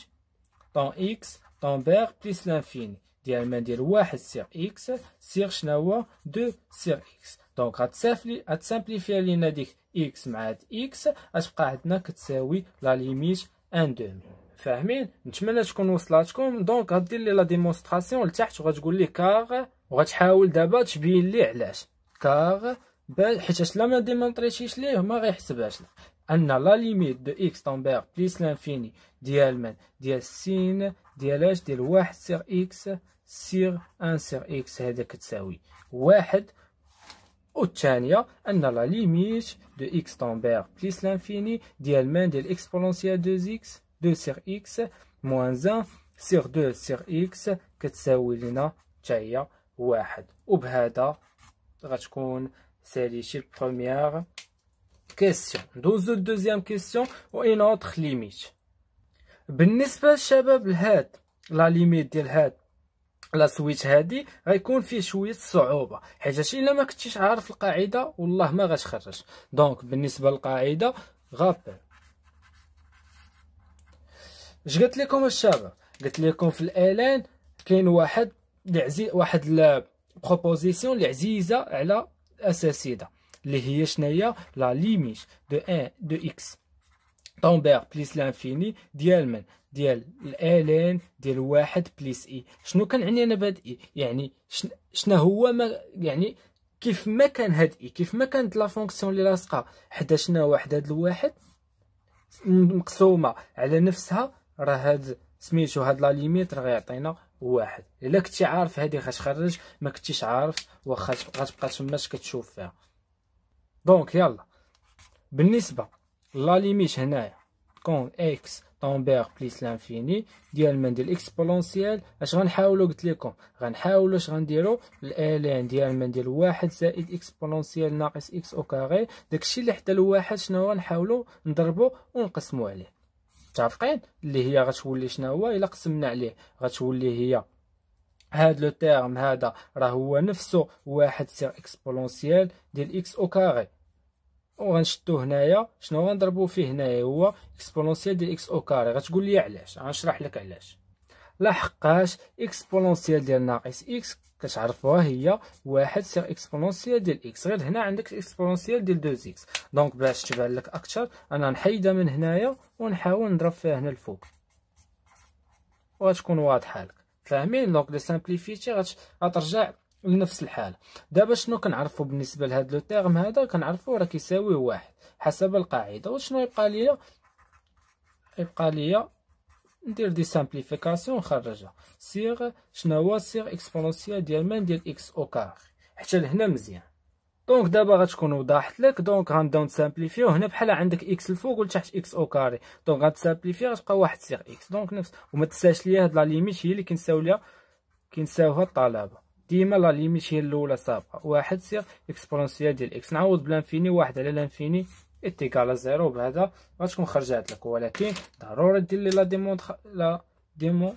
طون اكس طون بيغ بليس لانفيني ديال ما ندير واحد سيغ اكس سيغ شناهو دو سيغ اكس دونك غتسافلي غتسامبليفي لينا ديك اكس مع هاد اكس غتبقى عندنا كتساوي لا ليميت ان دومي فاهمين نتمنى تكون وصلاتكم دونك غدير لي لا ديمونستراسيون لتحت وغتقول لي كاغ وغتحاول دابا تبين لي علاش كاغ حيت لا ما ديمونطريتيش ليه ما غيحسبهاش ان لا ليميت دو اكس تومبير بليس لانفيني ديال من ديال سين ديال اش ديال واحد سير اكس سير ان سير اكس هذا كتساوي واحد والثانيه ان لا ليميت دو اكس طومبير بليس لانفيني ديال مان ديال اكسبونونسيال دو اكس دو سيغ اكس موان زان سيغ دو سيغ اكس كتساوي لنا تاهي واحد وبهذا غتكون شي البروميير كيسيون ندوزو دوزيام كيسيون و اين أوتخ ليميت بالنسبه للشباب لهاد لا ليميت ديال هاد لا سويتش هادي غيكون فيه شويه الصعوبه حيت الا ما كنتيش عارف القاعده والله ما غتخرج دونك بالنسبه للقاعده غابر اش قلت لكم الشباب قلت لكم في الالان كاين واحد لعزي واحد البروبوزيسيون اللي عزيزه على الاساتذه اللي هي شناهي لا ليميت دو ان دو اكس طومبير بليس لانفيني ديال من ديال الالين ديال واحد بليس اي شنو كنعني انا بهاد اي يعني شنو هو ما يعني كيف ما كان هاد اي كيف ما كانت لا فونكسيون اللي لاصقه حدا شنا واحد هاد الواحد مقسومه على نفسها راه هاد سميتو هاد لا ليميت راه غيعطينا واحد الا كنتي عارف هادي خرج ما كنتيش عارف واخا غتبقى تماش كتشوف فيها دونك يلا بالنسبه لا ليميت هنايا كون اكس طومبيغ بليس لانفيني ديال من ديال اكسبونسيال اش غنحاولو قلت لكم غنحاولو اش غنديرو الالان ديال من ديال واحد زائد اكسبونسيال ناقص اكس او كاري داكشي اللي حتى لواحد شنو غنحاولو نضربو ونقسمو عليه متفقين اللي هي غتولي شنو هو الا قسمنا عليه غتولي هي هاد لو تيرم هذا راه هو نفسه واحد سير اكسبونسيال ديال اكس او كاري وغنشدو هنايا شنو غنضربو فيه هنايا هو اكسبونونسيال ديال اكس او كاري غتقول لي علاش غنشرح لك علاش لاحقاش اكسبونونسيال ديال ناقص اكس كتعرفوها هي واحد سير اكسبونونسيال ديال اكس غير هنا عندك اكسبونونسيال ديال دوز اكس دونك باش تبان لك اكثر انا نحيدها من هنايا ونحاول نضرب فيها هنا الفوق وغتكون واضحه لك فاهمين دونك لي سامبليفيتي غترجع لنفس الحاله دابا شنو كنعرفوا بالنسبه لهاد لو تيرم هذا كنعرفوا راه كيساوي واحد حسب القاعده وشنو يبقى ليا يبقى ليا ندير دي سامبليفيكاسيون نخرجها سيغ شنو هو سيغ اكسبونونسيال ديال مان ديال اكس او كار حتى لهنا مزيان دونك دابا غتكون وضحت لك دونك غنبداو نسامبليفيو هنا بحال عندك اكس الفوق ولتحت اكس او كاري دونك غتسامبليفي غتبقى واحد سيغ اكس دونك نفس وما تنساش ليا هاد لا ليميت هي اللي كنساو ليها كنساوها الطلبه ديما لا ليميت هي الاولى سابقه واحد صيغ اكسبونسيال ديال اكس نعوض بلانفيني واحد على لانفيني اتيكال زيرو بهذا غتكون خرجات لك ولكن ضروري دير لي لا ديمون لا ديمو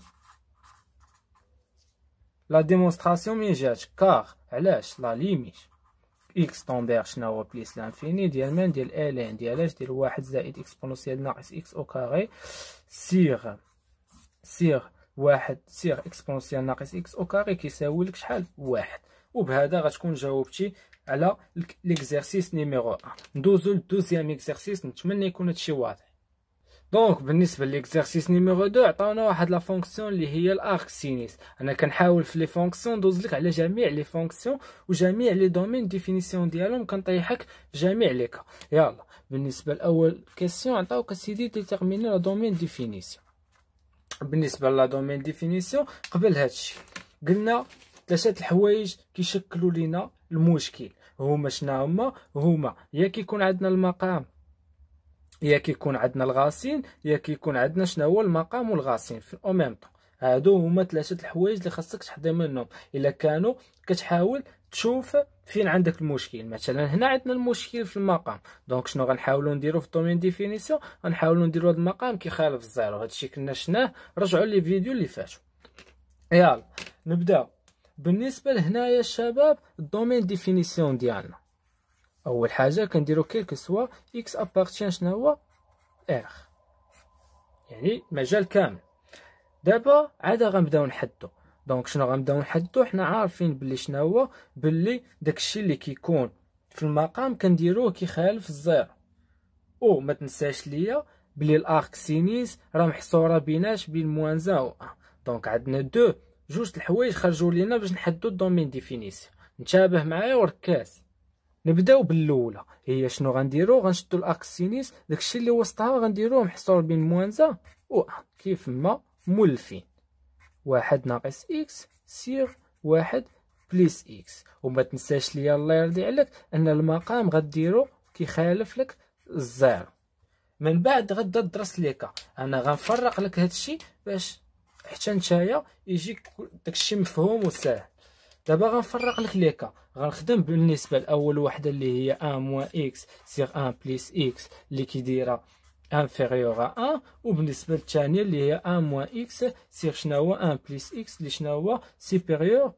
لا ديمونستراسيون من جات كاغ علاش لا ليميت اكس طومبير شنو هو بليس لانفيني ديال من ديال ان ديال اش ديال واحد زائد اكسبونسيال ناقص اكس او كاري سيغ سيغ واحد سيغ اكسبونسيال ناقص اكس او كاري كيساوي لك شحال واحد وبهذا غتكون جاوبتي على ليكزيرسيس نيميرو 1 ندوزو للدوزيام اكزيرسيس نتمنى يكون هادشي واضح دونك بالنسبه ليكزيرسيس نيميرو 2 عطاونا واحد لا فونكسيون اللي هي الارك سينيس انا كنحاول في لي فونكسيون ندوز لك على جميع لي فونكسيون وجميع لي دومين ديفينيسيون ديالهم كنطيحك في جميع لي كا يلا بالنسبه لاول كيسيون عطاوك سيدي ديتيرميني لا دومين ديفينيسيون بالنسبه لا دومين ديفينيسيون قبل هادشي قلنا ثلاثه الحوايج كيشكلوا لينا المشكل هما شنا هما هما يا كيكون عندنا المقام يا كيكون عندنا الغاسين يا كيكون عندنا شنو هو المقام والغاسين في او ميم طون هادو هما ثلاثه الحوايج اللي خاصك تحضي منهم الا كانوا كتحاول تشوف فين عندك المشكل مثلا هنا عندنا المشكل في المقام دونك شنو غنحاولوا نديرو في الدومين ديفينيسيون غنحاولوا نديرو هذا المقام كيخالف الزيرو هادشي كنا شناه رجعوا لي فيديو اللي فاتوا يلا نبداو بالنسبه لهنايا الشباب الدومين ديفينيسيون ديالنا اول حاجه كنديرو كيلك سوا اكس ابارتيان شنو هو ار يعني مجال كامل دابا عاد غنبداو نحدو دونك شنو غنبداو نحددو حنا عارفين بلي شنو هو بلي داكشي اللي كيكون في المقام كنديروه كيخالف الزيرو او ما تنساش ليا بلي الارك سينيس راه محصوره بيناش بين موان زان و ان دونك عندنا دو جوج الحوايج خرجوا لينا باش نحددو الدومين ديفينيسيون نتابه معايا وركاز نبداو بالاولى هي شنو غنديرو غنشدو الارك سينيس داكشي اللي وسطها غنديروه محصور بين موانزا و كيف ما مولفين واحد ناقص إكس سيغ واحد بليس إكس وما تنساش ليا الله يرضي عليك أن المقام غديرو كيخالف لك الزيرو من بعد غدا درس ليكا انا غنفرق لك هادشي باش حتى نتايا يجيك داكشي مفهوم وساهل دابا غنفرق لك ليكا غنخدم بالنسبه لاول وحده اللي هي ان موان اكس سيغ ان بليس اكس اللي كيدايره انفيريور ا 1 وبالنسبه للثانيه اللي هي ا موان اكس سير شنو هو 1 بليس اكس اللي شنو هو سوبيريور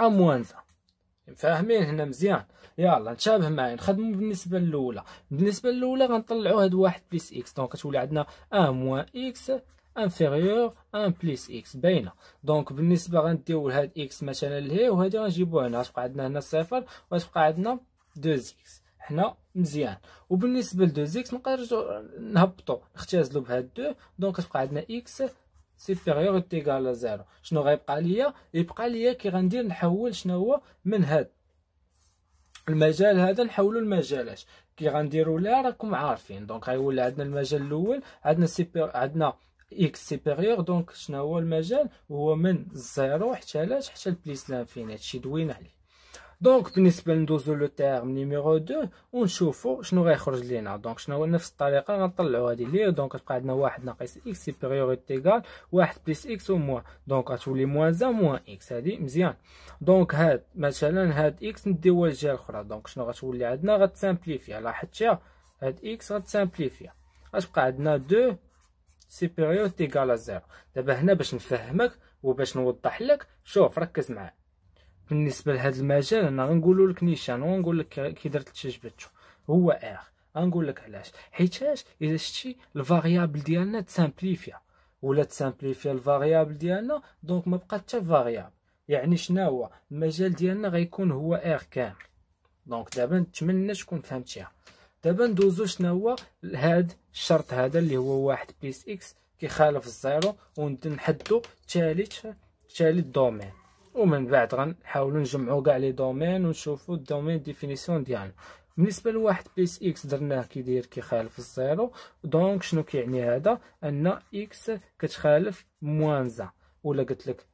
ا موان فاهمين هنا مزيان يلا نتشابه معايا نخدمو بالنسبه الاولى بالنسبه الاولى غنطلعو هاد واحد بليس اكس دونك تولي عندنا ا موان اكس انفيريور ان بليس اكس باينه دونك بالنسبه غنديو لهاد اكس مثلا لهي وهادي غنجيبو هنا غتبقى عندنا هنا صفر وغتبقى عندنا 2 اكس حنا مزيان وبالنسبه ل 2 اكس نقدر نهبطو نختزلوا بهاد دو دونك كتبقى عندنا اكس سيفيريور تيغال زيرو شنو غيبقى ليا يبقى ليا كي غندير نحول شنو هو من هاد المجال هذا نحولو لمجالات كي غنديرو لا راكم عارفين دونك غيولي عندنا المجال الاول عندنا سيبير عندنا اكس سيبيريور دونك شنو هو المجال هو من زيرو حتى لاش حتى البليس لانفينيت شي دوين عليه دونك بالنسبه ندوزو لو تيرم نيميرو 2 ونشوفو شنو غيخرج لينا دونك شنو هو نفس الطريقه غنطلعو هادي لي دونك تبقى عندنا واحد ناقص اكس سيبيريور تيكال واحد بليس اكس موان دونك غتولي موان زان موان اكس هادي مزيان دونك هاد مثلا هاد اكس نديوها للجهه الاخرى دونك شنو غتولي عندنا غتسامبليفيا لاحظتيها هاد اكس غتسامبليفيا غتبقى عندنا 2 سيبيريور تيغال 0 دابا هنا باش نفهمك وباش نوضح لك شوف ركز معايا بالنسبه لهذا المجال انا غنقول لك نيشان ونقول لك كي درت تجبدته هو ار غنقول لك علاش حيتاش اذا شتي الفاريابل ديالنا تسامبليفيا ولا تسامبليفيا الفاريابل ديالنا دونك ما بقات حتى فاريابل يعني شنو هو المجال ديالنا غيكون هو ار كامل دونك دابا نتمنى تكون فهمتيها دابا ندوزو شنو هو هاد الشرط هذا اللي هو واحد بيس اكس كيخالف الزيرو ونحدو ثالث ثالث دومين ومن بعد غنحاولوا نجمعوا كاع لي دومين ونشوفوا الدومين ديفينيسيون ديالنا بالنسبه لواحد بليس اكس درناه كيداير كيخالف الزيرو دونك شنو كيعني هذا ان اكس كتخالف موان ولا قلت لك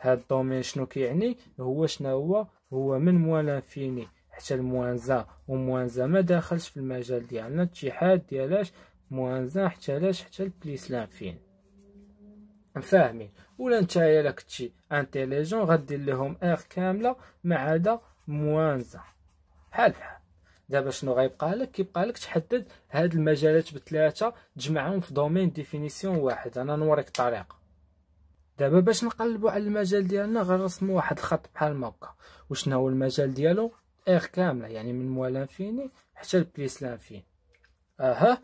هاد الدومين شنو كيعني هو شنو هو هو من موان لانفيني حتى الموانزا وموانزا ما داخلش في المجال ديالنا الاتحاد ديالاش موانزا حتى لاش حتى البليس لانفيني فاهمين ولا نتايا الا كنتي انتيليجون غدير لهم اغ كامله ما عدا موانزه بحال بحال دابا شنو غيبقى لك كيبقى لك تحدد هاد المجالات بثلاثه تجمعهم في دومين ديفينيسيون واحد انا نوريك الطريقه دابا باش نقلبوا على المجال ديالنا غنرسموا واحد الخط بحال هكا وشنو هو المجال ديالو اغ كامله يعني من موال انفيني حتى لبليس لانفيني اها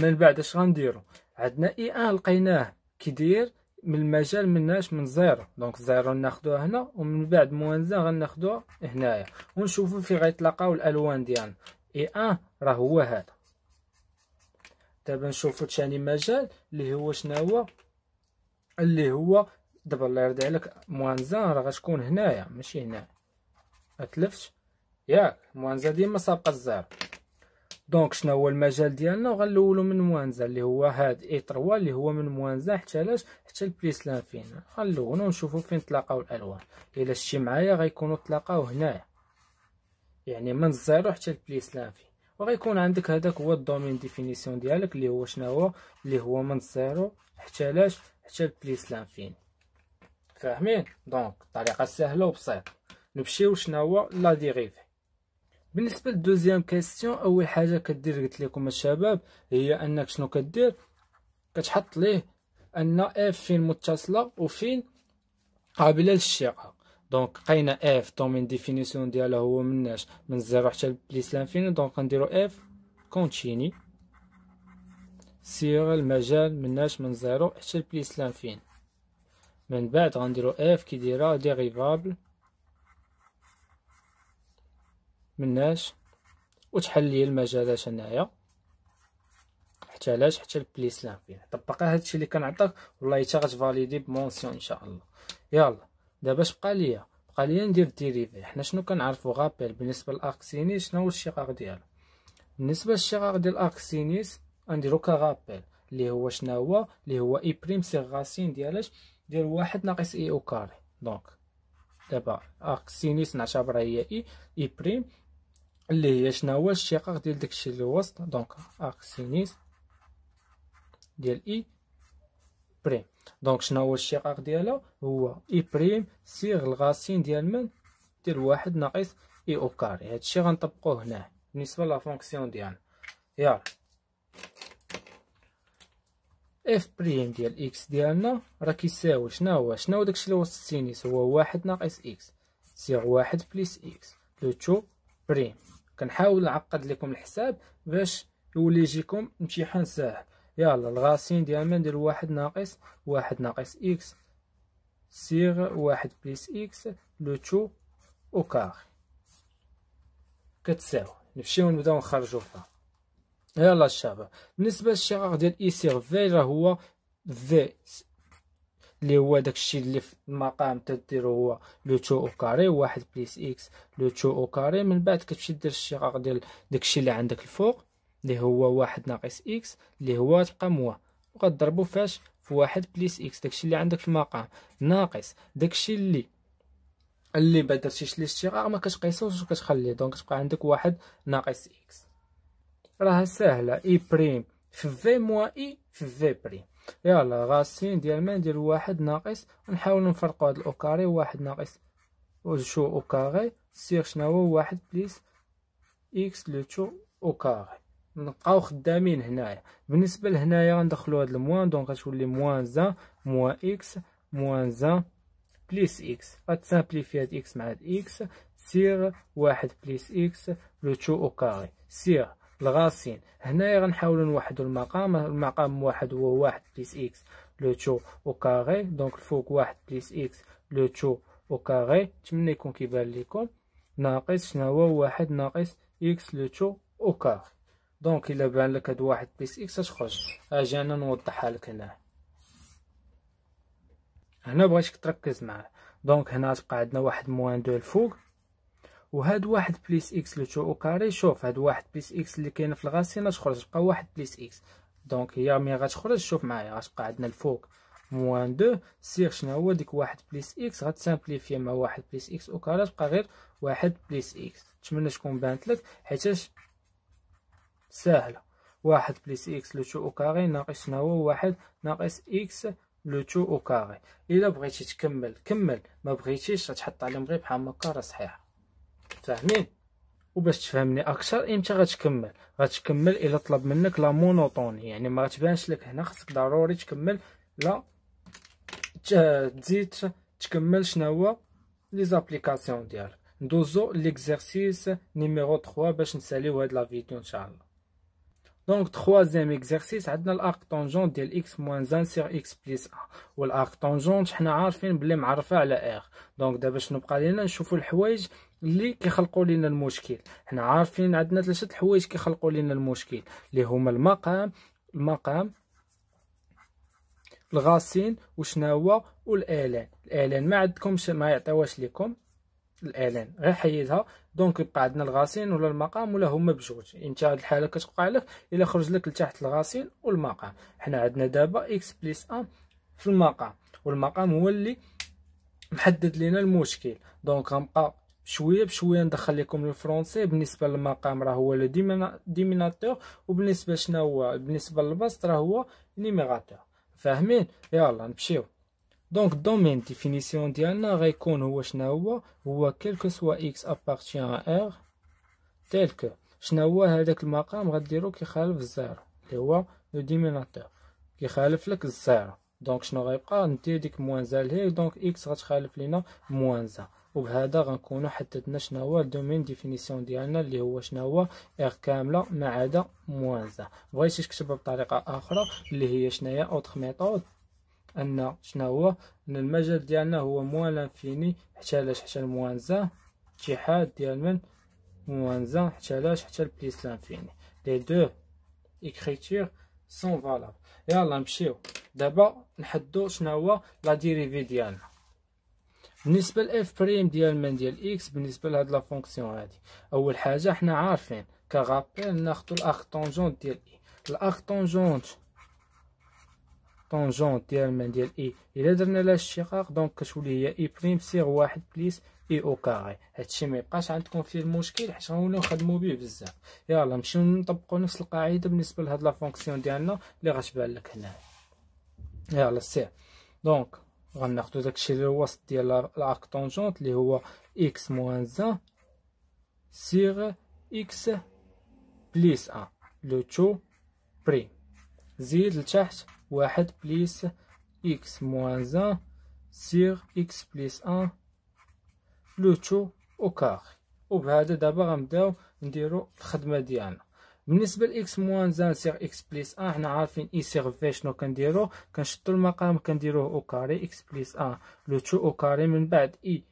من بعد اش غنديروا عندنا اي ان لقيناه كيدير من المجال مناش من زيرو دونك زيرو ناخدوها هنا ومن بعد زان غناخدوها هنايا ونشوفو فين غيتلاقاو الالوان ديالنا اي ان راه هو هذا دابا نشوفو تاني مجال اللي هو شناهو اللي هو دابا الله يرضي عليك زان راه غتكون هنايا ماشي هنايا متلفتش ياك زان ديما سابقة الزيرو دونك شنو هو المجال ديالنا وغنلولو من موانزا اللي هو هاد اي 3 اللي هو من موانزا حتى لاش حتى البريسلان فينا غنلونو ونشوفو فين تلاقاو الالوان الا شتي معايا غيكونوا تلاقاو هنايا يعني من الزيرو حتى البريسلان فيه وغيكون عندك هذاك هو الدومين ديفينيسيون ديالك اللي هو شنو هو اللي هو من الزيرو حتى لاش حتى البريسلان فين فاهمين دونك طريقه سهله وبسيطه نمشيو شنو هو لا ديريفي بالنسبه للدوزيام كاستيون اول حاجه كدير قلت لكم الشباب هي انك شنو كدير كتحط ليه ان اف فين متصله وفين قابله للشقاق دونك لقينا اف دومين ديفينيسيون ديالها هو مناش من الزيرو حتى لبليس لانفيني دونك نديرو اف كونتيني سيغ المجال مناش من زيرو حتى لبليس لانفيني من بعد غنديرو اف كي دايره ديريفابل مناش وتحل لي المجالات هنايا حتى علاش حتى البليس لامبين طبقا هادشي اللي كنعطيك والله حتى غتفاليدي بمونسيون ان شاء الله يلا دابا بقى ليا بقى ليا ندير ديريفي حنا شنو كنعرفو غابيل بالنسبه للاكسيني شنو هو الشقاق ديالو بالنسبه للشقاق ديال الاكسينيس غنديرو كغابيل اللي هو شنو هو اللي هو اي بريم سيغ غاسين ديالاش ديال واحد ناقص اي او كاري دونك دابا اكسينيس نعتبرها هي اي اي بريم اللي هي شنو هو الشقاق ديال داكشي اللي وسط دونك ارك سينيس ديال اي بريم دونك شنو هو الشقاق ديالها هو اي بريم سيغ الغاسين ديال من ديال واحد ناقص اي e او كاري هادشي غنطبقوه هنا بالنسبه لا فونكسيون ديالنا يا اف بريم ديال اكس ديالنا راه كيساوي شنو هو شنو داكشي اللي وسط السينيس هو واحد ناقص اكس سيغ واحد بليس اكس لو تو بريم كنحاول نعقد لكم الحساب باش يولي يجيكم امتحان ساهل يلا الغاسين ديالنا ندير واحد ناقص واحد ناقص اكس سيغ واحد بليس اكس لو تو او كاري كتساوي نمشيو نبداو نخرجو فيها يلا الشباب بالنسبه للشقاق ديال اي سيغ في راه هو في اللي هو داكشي اللي في المقام تديرو هو لو تو او كاري واحد بليس اكس لو تو او كاري من بعد كتمشي دير الشقاق ديال داكشي اللي عندك الفوق اللي هو واحد ناقص اكس اللي هو تبقى موا وغتضربو فاش في واحد بليس اكس داكشي اللي عندك في المقام ناقص داكشي اللي اللي ما درتيش ليه الشقاق ما كتقيسوش وكتخليه دونك تبقى عندك واحد ناقص اكس راها ساهله اي بريم في في موا اي في في بريم يلا غاسين ديال مان ندير واحد ناقص نحاول نفرقوا هاد الاوكاري واحد ناقص وشو اوكاري سير شناهو واحد بليس اكس لو تشو اوكاري نبقاو خدامين هنايا بالنسبه لهنايا غندخلو هاد الموان دونك غتولي موان زان موان اكس موان زان بليس اكس غتسامبليفي هاد اكس مع هاد اكس سير واحد بليس اكس لو تشو اوكاري سير الغاسين هنايا غنحاولوا نوحدوا المقام المقام واحد هو واحد بليس اكس لو تو او كاري دونك الفوق واحد بليس اكس لو تو او كاري نتمنى يكون كيبان لكم ناقص شنو هو واحد ناقص اكس لو تو او كاري دونك الا بان لك هاد واحد بليس اكس تخرج اجي انا نوضحها لك هنا هنا بغيتك تركز معايا دونك هنا تبقى عندنا واحد موان دو الفوق وهاد واحد بليس اكس لو تو او كاري شوف هاد واحد بليس اكس اللي كاين في الغاسينه تخرج بقى واحد بليس اكس دونك هي مي غتخرج شوف معايا غتبقى عندنا الفوق موان دو سير شنو هو ديك واحد بليس اكس غتسامبليفي مع واحد بليس اكس او كاري تبقى غير واحد بليس اكس نتمنى تكون بانت لك حيتاش ساهله واحد بليس اكس لو تو او كاري ناقص شنو هو واحد ناقص اكس لو تو او كاري الا بغيتي تكمل كمل ما بغيتيش غتحط عليهم غير بحال هكا راه صحيحه فاهمين وباش تفهمني اكثر امتى إيه غتكمل غتكمل الا طلب منك لا مونوطوني يعني ما تبانش لك هنا خصك ضروري تكمل لا تزيد تكمل هو لي زابليكاسيون ديالك ندوزو ليكزارسيس نيميرو 3 باش نساليو هاد لا فيديو ان شاء الله دونك تخوازيام اكزرسيس عندنا الارك طونجونت ديال اكس موان زان سيغ اكس بليس ان والارك طونجونت حنا عارفين بلي معرفه على ار دونك دابا شنو بقى لينا نشوفو الحوايج اللي كيخلقوا لنا المشكل حنا عارفين عندنا ثلاثه الحوايج كيخلقوا لنا المشكل اللي هما المقام المقام الغاسين وشناوة هو الالان الاعلان ما عندكمش ما يعطيوهاش لكم الاعلان غير حيدها دونك يبقى عندنا الغاسين ولا المقام ولا هما بجوج انت هاد الحاله كتوقع لك الا خرج لك لتحت الغاسين والمقام حنا عندنا دابا اكس بليس ان في المقام والمقام هو اللي محدد لنا المشكل دونك غنبقى بشويه بشويه ندخل لكم الفرونسي بالنسبه للمقام راه هو لو ديميناتور وبالنسبه شنو هو بالنسبه للبسط راه هو نيميراتور فاهمين يلا نمشيو دونك الدومين ديفينيسيون ديالنا غيكون هو شنو هو هو كلكو سوا اكس ابارتيان ار تيلكو شنو هو هذاك المقام غديرو كيخالف الزيرو اللي هو لو ديميناتور كيخالف لك الزيرو دونك شنو غيبقى ندير ديك موان زال هي دونك اكس غتخالف لينا موان زا وبهذا غنكونو حددنا شنو هو الدومين ديفينيسيون ديالنا اللي هو شنو هو ار كامله ما عدا موازه بغيتي تكتبها بطريقه اخرى اللي هي شناهيا اوتر ميثود ان شنو هو ان المجال ديالنا هو موان لانفيني حتى لاش حتى الموانزا اتحاد ديال من موانزا حتى لاش حتى البليس لانفيني لي دو اكريتور سون فالاب يلا نمشيو دابا نحدو شنو هو لا ديريفي ديالنا بالنسبه لاف بريم ديال من ديال اكس بالنسبه لهاد لا فونكسيون هادي اول حاجه حنا عارفين كغابيل ناخذ الاخ طونجونت ديال اي e. الاخ طونجونت طونجونت ديال من ديال اي e. الا درنا لها الشقاق دونك كتولي هي اي بريم سير واحد بليس اي او كاري هادشي ما يبقاش عندكم فيه المشكل حيت غنوليو نخدمو بيه بزاف يلا نمشيو نطبقو نفس القاعده بالنسبه لهاد لا فونكسيون ديالنا اللي غتبان لك هنا يلا سير دونك غناخدو داكشي اللي هو وسط ديال الارك طونجونت اللي هو اكس موان زان سيغ اكس بليس ان لو تو بري زيد لتحت واحد بليس اكس موان زان سيغ اكس بليس ان لو تو او كاري وبهذا دابا غنبداو نديرو الخدمه ديالنا بالنسبه لاكس موان زان سيغ اكس بليس أن حنا عارفين اي سيغ في شنو كنديرو كنشدو المقام كنديروه او كاري اكس بليس أن لو تو او كاري من بعد اي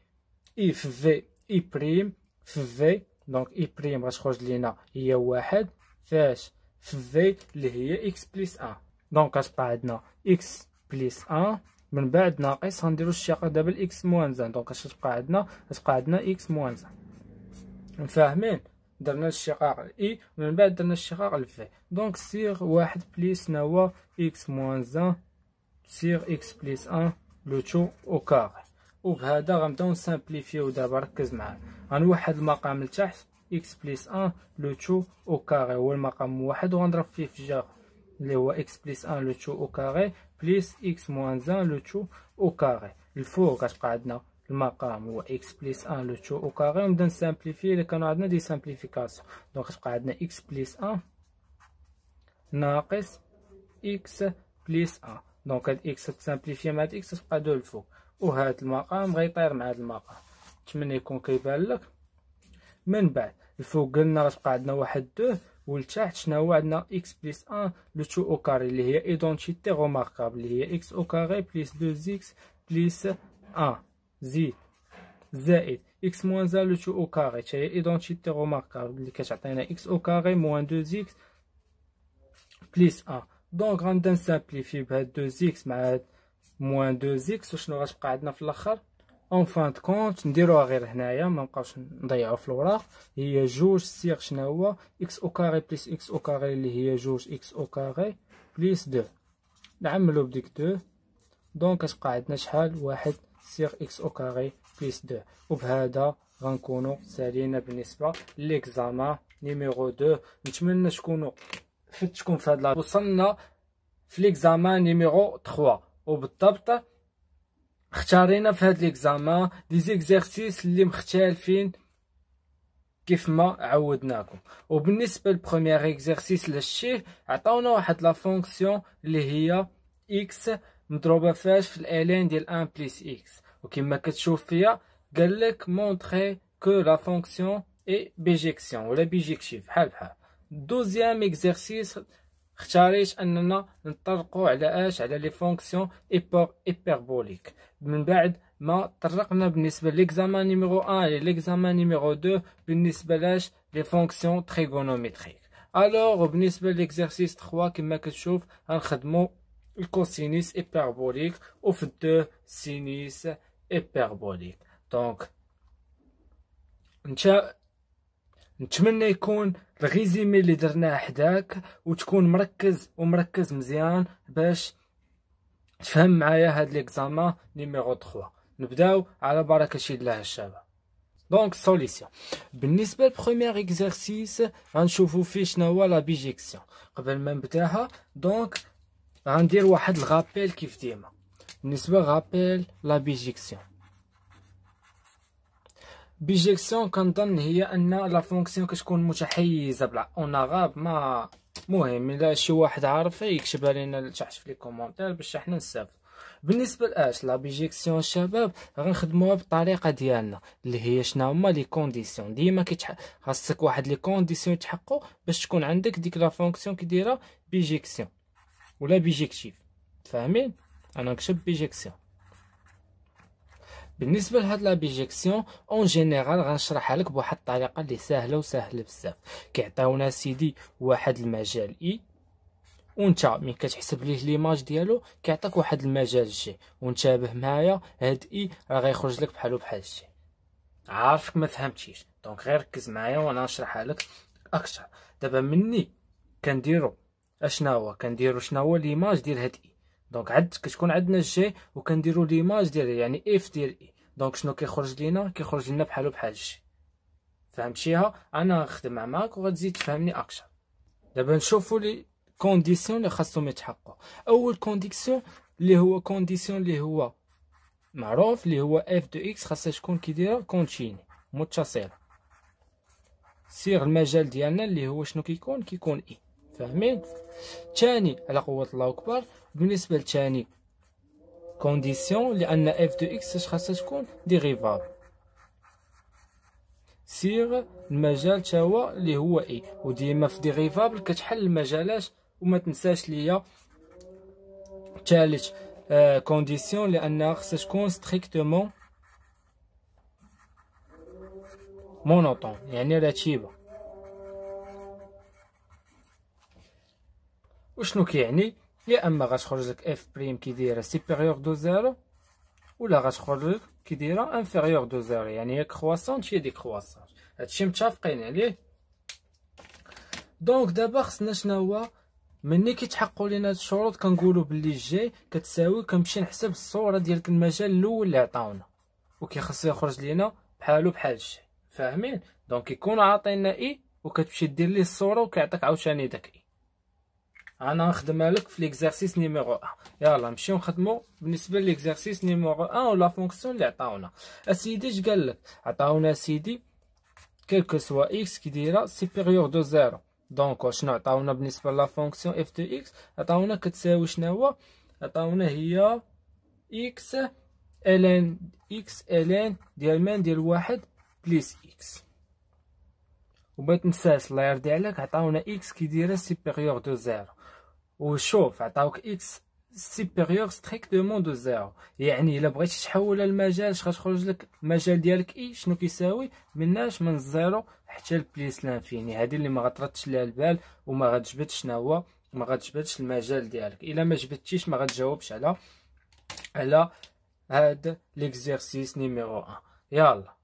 اي في في اي بريم في في دونك اي بريم غتخرج لينا هي واحد فاش في في اللي هي اكس بليس أن دونك غتبقى عندنا اكس بليس أن من بعد ناقص غنديرو الشقه دابا إكس موان زان دونك اش تبقى عندنا غتبقى عندنا اكس موان زان مفاهمين درنا الشقاق اي من بعد درنا الشقاق في دونك سيغ واحد بليس نوا اكس موانز ان سيغ اكس بليس ان لو تو او كاغ وبهذا غنبداو نسامبليفيو دابا ركز معايا غنوحد المقام لتحت اكس بليس ان لو تو او كاغي هو المقام واحد وغنضرب فيه في جاغ اللي هو اكس بليس ان لو تو او كاغي بليس اكس موانز ان لو تو او كاغي الفوق غتبقى عندنا المقام هو اكس بليس ان لو تو او كاري ونبدا نسامبليفي الا كانو عندنا دي سامبليفيكاسيون دونك تبقى عندنا اكس بليس ان ناقص اكس بليس ان دونك هاد اكس تسامبليفي مع هاد اكس تبقى دو الفوق وهاد المقام غيطير مع هاد المقام نتمنى يكون كيبان لك من بعد الفوق قلنا غتبقى عندنا واحد دو والتحت شناهو عندنا اكس بليس ان لو تو او كاري اللي هي ايدونتيتي غوماركابل اللي هي اكس او كاري بليس دو اكس بليس ان زي زائد اكس موان لتو او كاري حتى هي ايدونتيتي روماركابل اللي كتعطينا اكس او كاري موان 2 اكس بليس ان دونك غنبدا نسامبليفي بهاد 2 اكس مع هاد موان 2 اكس وشنو غتبقى عندنا في الاخر اون فان كونت نديروها غير هنايا ما نبقاوش نضيعوا في الوراق هي جوج سيغ شناهو اكس او كاري بليس اكس او كاري اللي هي جوج اكس او كاري بليس 2 نعملو بديك 2 دونك كتبقى عندنا شحال واحد سيغ إكس أو كاري بليس دو وبهذا غنكونو سالينا بالنسبة ليكزامان نيميرو دو نتمنى تكونو فتشكم في هاد وصلنا في ليكزامان نيميرو تخوا وبالضبط اختارينا في هاد ليكزامان دي زيكزارسيس اللي مختلفين كيف ما عودناكم وبالنسبه للبروميير اكزيرسيس للشيه عطاونا واحد لا فونكسيون اللي هي اكس Nous avons fait l'élève de 1 plus x. Et comme vous le savez, nous avons montré que la fonction est bijection. Le deuxième exercice, nous avons fait l'élève de la fonction éperbolique. Et après, nous avons fait l'examen numéro 1 et l'examen numéro 2, avec l'élève de la fonction trigonométrique. Alors, au niveau de l'exercice 3, nous avons fait l'élève de la fonction éperbolique. الكوسينيس إبربوليك وفي الدو سينيس ايبربوليك دونك نتا نتمنى يكون الغيزيمي اللي درناه حداك وتكون مركز ومركز مزيان باش تفهم معايا هاد ليكزامان نيميرو 3 نبداو على بركه الله الشباب دونك سوليسيون بالنسبه للبروميير اكزرسيس غنشوفو فيه شنو هو لا بيجيكسيون قبل ما نبداها دونك غندير واحد الغابيل كيف ديما بالنسبه غابيل لا بيجيكسيون بيجيكسيون كنظن هي ان لا فونكسيون كتكون متحيزه بلا اون غاب ما مهم الا شي واحد عارف يكتبها لينا لتحت في لي كومونتير باش حنا نستافدو بالنسبه لاش لا بيجيكسيون شباب غنخدموها بالطريقه ديالنا اللي هي شنو هما لي كونديسيون ديما كيتحقق خاصك واحد لي كونديسيون يتحققوا باش تكون عندك ديك لا فونكسيون دايره بيجيكسيون ولا بيجيكتيف فاهمين انا نكتب بيجيكسيون بالنسبه لهاد لا بيجيكسيون اون جينيرال غنشرحها لك بواحد الطريقه اللي سهله وسهله بزاف كيعطيونا سيدي واحد المجال اي وانت من كتحسب ليه ليماج ديالو كيعطيك واحد المجال جي وانتبه معايا هاد اي راه غيخرج لك بحالو بحال جي عارفك ما فهمتيش دونك غير ركز معايا وانا نشرحها لك اكثر دابا مني كنديرو اشناوا كنديرو شناوا ليماج ديال هاد اي دونك عاد كتكون عندنا جي وكنديروا ليماج ديال يعني اف ديال اي دونك شنو كيخرج لينا كيخرج لينا بحالو بحال جي فهمتيها انا نخدم معاك وغتزيد تفهمني اكثر دابا نشوفو لي كونديسيون اللي خاصهم يتحققوا اول كونديسيون اللي هو كونديسيون اللي هو معروف اللي هو اف دو اكس خاصها تكون كيدايره كونتيني متصله سيغ المجال ديالنا اللي هو شنو كيكون كيكون اي فاهمين ثاني على قوه الله اكبر بالنسبه لثاني كونديسيون لان اف دو اكس اش خاصها تكون ديريفاب سير المجال هو اللي هو اي وديما في ديريفابل كتحل المجالات وما تنساش ليا ثالث كونديسيون لانها خاصها تكون ستريكتومون مونوطون يعني رتيبه وشنو كيعني يا اما غتخرج لك اف بريم كي دايره سوبيريور دو زيرو ولا غتخرج لك كي دايره انفيريور دو زيرو يعني هي كرواسون شي ديك كرواسون هادشي متفقين عليه دونك دابا خصنا شنو هو ملي كيتحققوا لينا هاد الشروط كنقولوا باللي جي كتساوي كنمشي نحسب الصوره ديال المجال الاول اللي عطاونا وكيخص يخرج لينا بحالو بحال الشيء فاهمين دونك يكون عاطينا اي وكتمشي دير ليه الصوره وكيعطيك عاوتاني داك اي انا نخدمها لك في ليكزارسيس نيميرو 1 يلا نمشيو نخدمو بالنسبه ليكزارسيس نيميرو 1 ولا فونكسيون اللي عطاونا اسيدي اش قال لك عطاونا سيدي كيلكو سوا اكس كي دايره سوبيريور دو زيرو دونك شنو عطاونا بالنسبه لا فونكسيون اف دو اكس عطاونا كتساوي شنو هو عطاونا هي اكس ان اكس ان ديال من ديال واحد بليس اكس وبغيت نساس الله يرضي عليك عطاونا اكس كيدايره سوبيريور دو زيرو وشوف عطاوك اكس سيبيريور ستريكتومون دو زيرو يعني الا بغيتي تحول المجال اش غتخرج لك المجال ديالك اي شنو كيساوي مناش من الزيرو حتى لبليس لانفيني هذه اللي ما غطردش لها البال وما غتجبدش شنو هو ما غتجبدش المجال ديالك الا ما جبدتيش ما غتجاوبش على على هاد ليكزيرسيس نيميرو 1 يلا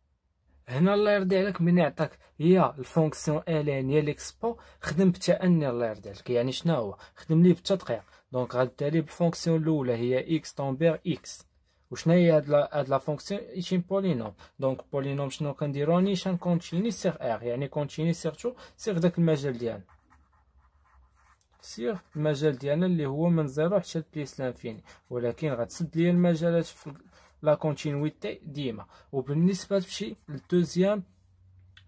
هنا الله يرضي عليك من يعطيك هي الفونكسيون ان هي ليكسبو خدم بتأني الله يرضي عليك يعني شنو هو خدم ليه بالتدقيق دونك غدالي بالفونكسيون الاولى هي اكس طومبير اكس وشنا هي هاد لا هاد لا فونكسيون هي بولينوم دونك بولينوم شنو كنديرو نيشان كونتيني سير ار يعني كونتيني سيرتو سير داك المجال ديالنا سير المجال ديالنا اللي هو من زيرو حتى لبليس لانفيني ولكن غتسد ليا المجالات في لا كونتينيتي ديما وبالنسبه تمشي للدوزيام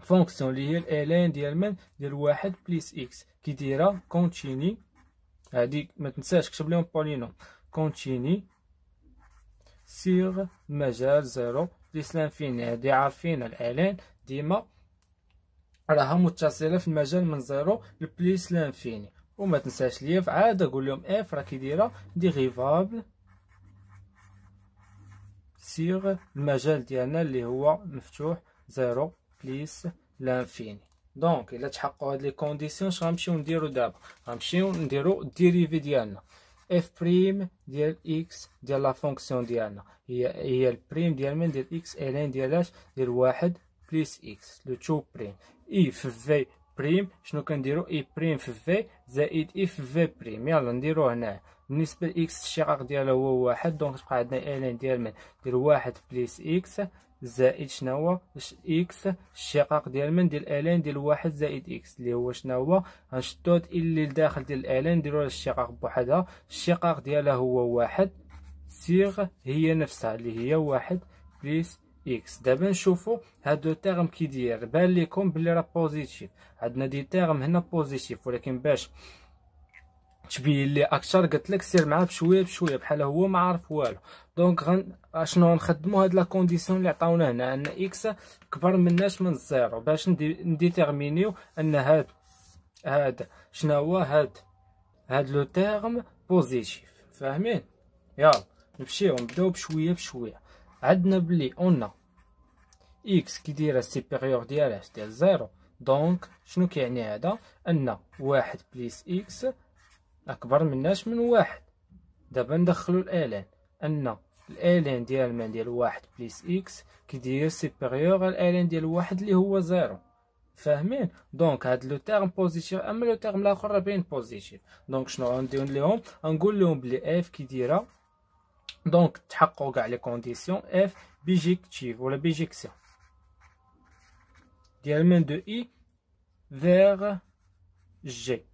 فونكسيون اللي هي الالين ديال من ديال واحد بليس اكس كي دايره كونتيني هادي ما تنساش كتب لهم بولينوم كونتيني سيغ مجال زيرو بليس لانفيني هادي عارفين الالين ديما راها متصله في المجال من زيرو لبليس لانفيني وما تنساش ليا عاد عاده قول لهم اف راه كي دايره ديغيفابل sur le majel le 0 plus l'infini donc il a ah, oh, les conditions je rampe chez f prime x de la fonction diana y prime de x et de plus x le tout prime if v prime je prime v if v prime بالنسبه لاكس الشقاق ديالها هو واحد دونك تبقى عندنا الان ديال من ديال واحد بليس اكس زائد شناهو اكس الشقاق ديال من ديال الان ديال واحد زائد اكس اللي هو شناهو غنشدو هاد اللي لداخل ديال الان نديرو الشقاق بوحدها الشقاق ديالها هو واحد سيغ هي نفسها اللي هي واحد بليس اكس دابا نشوفو هاد دو تيرم كيدير بان ليكم بلي راه بوزيتيف عندنا دي تيرم هنا بوزيتيف ولكن باش تبين لي اكثر قلت لك سير معاه بشويه بشويه بحال هو ما عارف والو دونك غن اشنو نخدموا هاد لا كونديسيون اللي عطاونا هنا ان اكس كبر مناش من الزيرو باش نديتيرمينيو ان هاد هاد شنو هو هاد هاد لو تيرم بوزيتيف فاهمين يلا نمشيو نبداو بشويه بشويه عندنا بلي اون اكس كي دايره السيبيريور ديالها ديال زيرو دونك شنو كيعني هذا ان واحد بليس اكس اكبر مناش من واحد دابا ندخلو الالان ان الالان ديال من ديال واحد بليس اكس كيدير سيبيريور الالان ديال واحد اللي هو زيرو فاهمين دونك هاد لو تيرم بوزيتيف اما لو تيرم الاخر راه باين بوزيتيف دونك شنو غندير ليهم غنقول لهم بلي اف كيدايره دونك تحققوا كاع لي كونديسيون اف بيجيكتيف ولا بيجيكسيون ديال من دو اي فيغ جي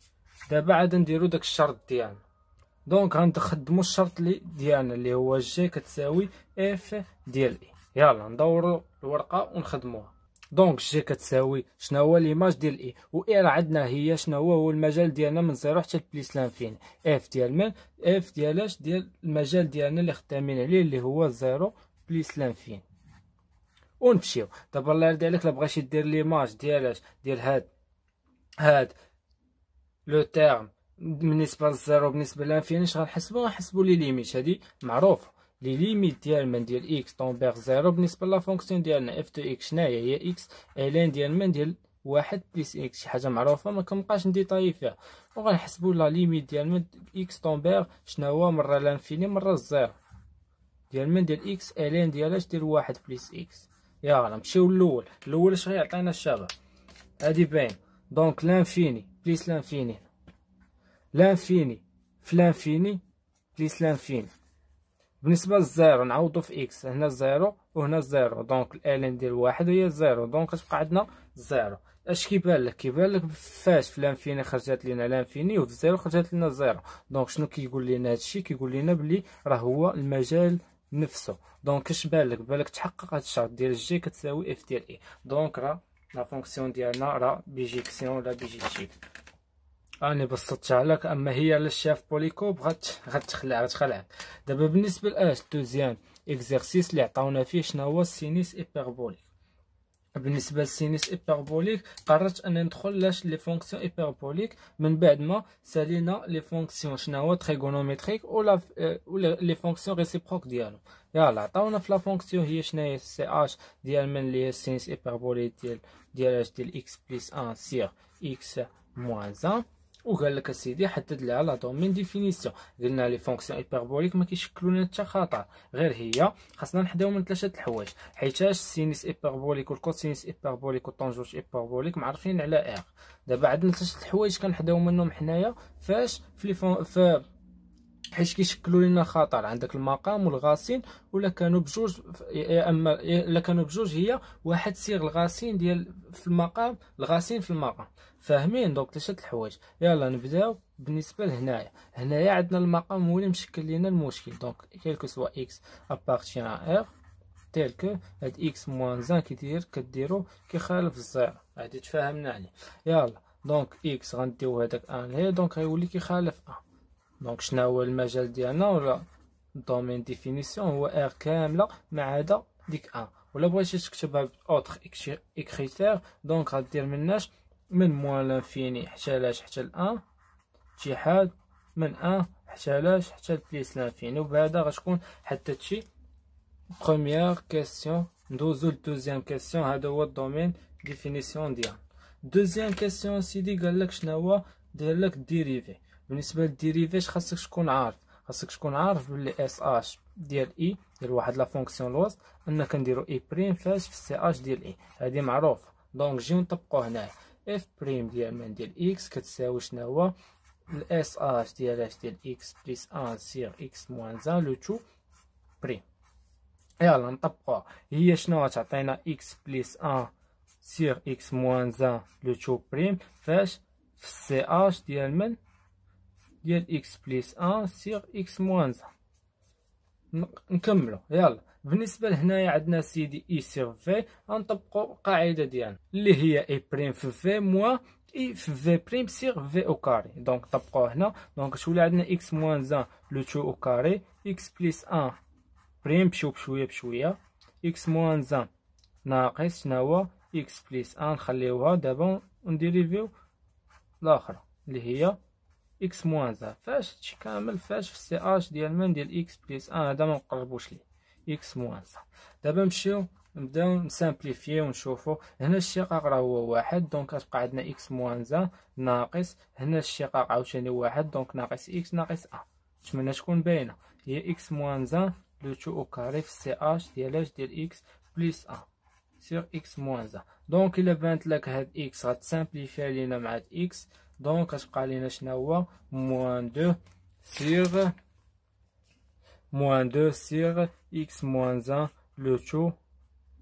دابا عاد نديرو داك الشرط ديالنا دونك غنخدمو الشرط لي ديالنا اللي هو جي كتساوي اف ديال اي يلا ندورو الورقه ونخدموها دونك جي كتساوي شنو هو ليماج ديال اي و اي راه عندنا هي شنو هو المجال ديالنا من زيرو حتى لبليس لانفيني اف ديال من اف ديال اش ديال المجال ديالنا اللي خدامين عليه اللي هو زيرو بليس لانفيني ونمشيو دابا الله يرضي عليك لا بغيتي دير ليماج ديال اش ديال هاد هاد لو تيرم بالنسبه للزيرو بالنسبه للانفيني غنحسبو غنحسبو لي ليميت هادي معروفه لي ليميت ديال من ديال اكس طومبيغ زيرو بالنسبه لا فونكسيون ديالنا اف تو اكس شناهي هي اكس الين ديال من ديال واحد بليس اكس شي حاجه معروفه ما كنبقاش نديطاي فيها وغنحسبو لا ليميت ديال من اكس طومبيغ شنو هو مره لانفيني مره الزيرو ديال من ديال اكس الين ديالها ديال واحد بليس اكس يلا نمشيو للاول الاول اش غيعطينا الشباب هادي باين دونك لانفيني بليس لانفيني لانفيني في لانفيني بليس لانفيني بالنسبة للزيرو نعوضو في إكس هنا زيرو وهنا زيرو دونك الألين ديال واحد هي زيرو دونك غتبقى عندنا زيرو اش كيبان لك كيبان لك فاش في لانفيني لينا لانفيني وفي زيرو خرجات لينا زيرو دونك شنو كيقول لينا هادشي كيقول لينا بلي راه هو المجال نفسه دونك اش بان لك بالك تحقق هاد الشرط ديال جي كتساوي اف ديال اي دونك راه لا فونكسيون ديالنا راه بيجيكسيون ولا بيجيكتيف راني بسطتها لك اما هي للشاف بوليكو بغات غتخلع غتخلعك دابا بالنسبه لاش دوزيام اكزرسيس اللي عطاونا فيه شنو هو السينيس ايبربوليك بالنسبه للسينيس ايبربوليك قررت ان ندخل لاش لي فونكسيون ايبربوليك من بعد ما سالينا لي فونكسيون شنو هو تريغونوميتريك ولا ولا لي فونكسيون ريسيبروك ديالو يلا عطاونا في لا فونكسيون هي شنو هي سي اش ديال من لي هي ايبربوليك ديال ديال اش ديال اكس بليس ان سيغ اكس موان ان وقال لك اسيدي حدد لها لا دومين ديفينيسيون قلنا لي فونكسيون ايبربوليك ما كيشكلونا حتى خطر غير هي خاصنا نحداو من ثلاثه الحوايج حيتاش السينيس ايبربوليك والكوسينيس ايبربوليك والطانجوش ايبربوليك معرفين على ار دابا عندنا ثلاثه الحوايج كنحداو منهم حنايا فاش في لي فون في حيت كيشكلوا لنا خطر عندك المقام والغاسين ولا كانوا بجوج يا اما الا كانوا بجوج هي واحد سير الغاسين ديال في المقام الغاسين في المقام فاهمين دونك ثلاثه الحوايج يلا نبداو بالنسبه لهنايا هنايا عندنا المقام هو اللي مشكل لنا المشكل دونك كيلكو سوا اكس ابارتيان ار تيل كو هاد اكس موان زان كيدير كديرو كيخالف الزيرو هادي تفاهمنا عليه يلا دونك اكس غنديو هذاك ان هي دونك غيولي كيخالف ان دونك شنو هو المجال ديالنا ولا دومين ديفينيسيون هو ار كامله ما عدا ديك ان ولا بغيتي تكتبها باوتر اكريتير دونك غدير مناش من موان لانفيني حتى لاش حتى الان اتحاد من ان حتى لاش حتى بليس لانفيني وبهذا غتكون حتى تشي بروميير كيسيون ندوزو لدوزيام كيسيون هذا هو الدومين ديفينيسيون ديال دوزيام كيسيون سيدي قالك لك شنو هو دير لك ديريفي بالنسبه للديريفيش خاصك تكون عارف خاصك تكون عارف بلي اس اش ديال اي e ديال واحد لا فونكسيون الوسط ان كنديرو اي e بريم فاش في سي اش ديال اي e. هادي معروفه دونك جيو نطبقو هنايا اف بريم ديال من ديال اكس كتساوي شنو هو الاس اش ديال اش ديال اكس بليس 1 سيغ اكس موان زان لو تو بريم يلا نطبقوها هي شنو غتعطينا اكس بليس 1 سيغ اكس موان زان لو تو بريم فاش في سي اش ديال من ديال اكس بليس ان سيغ اكس موان زان نكملو يلا بالنسبه لهنايا عندنا سيدي اي سيغ في غنطبقو القاعده ديالنا اللي هي اي بريم في في موان اي في في بريم سيغ في او كاري دونك طبقوه هنا دونك تولي عندنا اكس موان زان لو تو او كاري اكس بليس ان بريم بشو بشويه بشويه اكس موان زان ناقص شناهو اكس بليس ان نخليوها دابا ونديريفيو لاخرى اللي هي اكس موان زا فاش هادشي كامل فاش في سي اش ديال من ديال اكس بليس ان هذا ما نقربوش ليه اكس موان زا دابا نمشيو نبداو نسامبليفيو ونشوفو هنا الشقاق راه هو واحد دونك غتبقى عندنا اكس موان زا ناقص هنا الشقاق عاوتاني واحد دونك ناقص اكس ناقص ا نتمنى تكون باينه هي اكس موان زا لو تو او كاري في سي اش ديال اش ديال اكس بليس ان سير اكس موان زا دونك الا بانت لك هاد اكس غتسامبليفيها لينا مع هاد اكس donc je qu'on moins 2 sur moins 2 sur x moins 1 le tout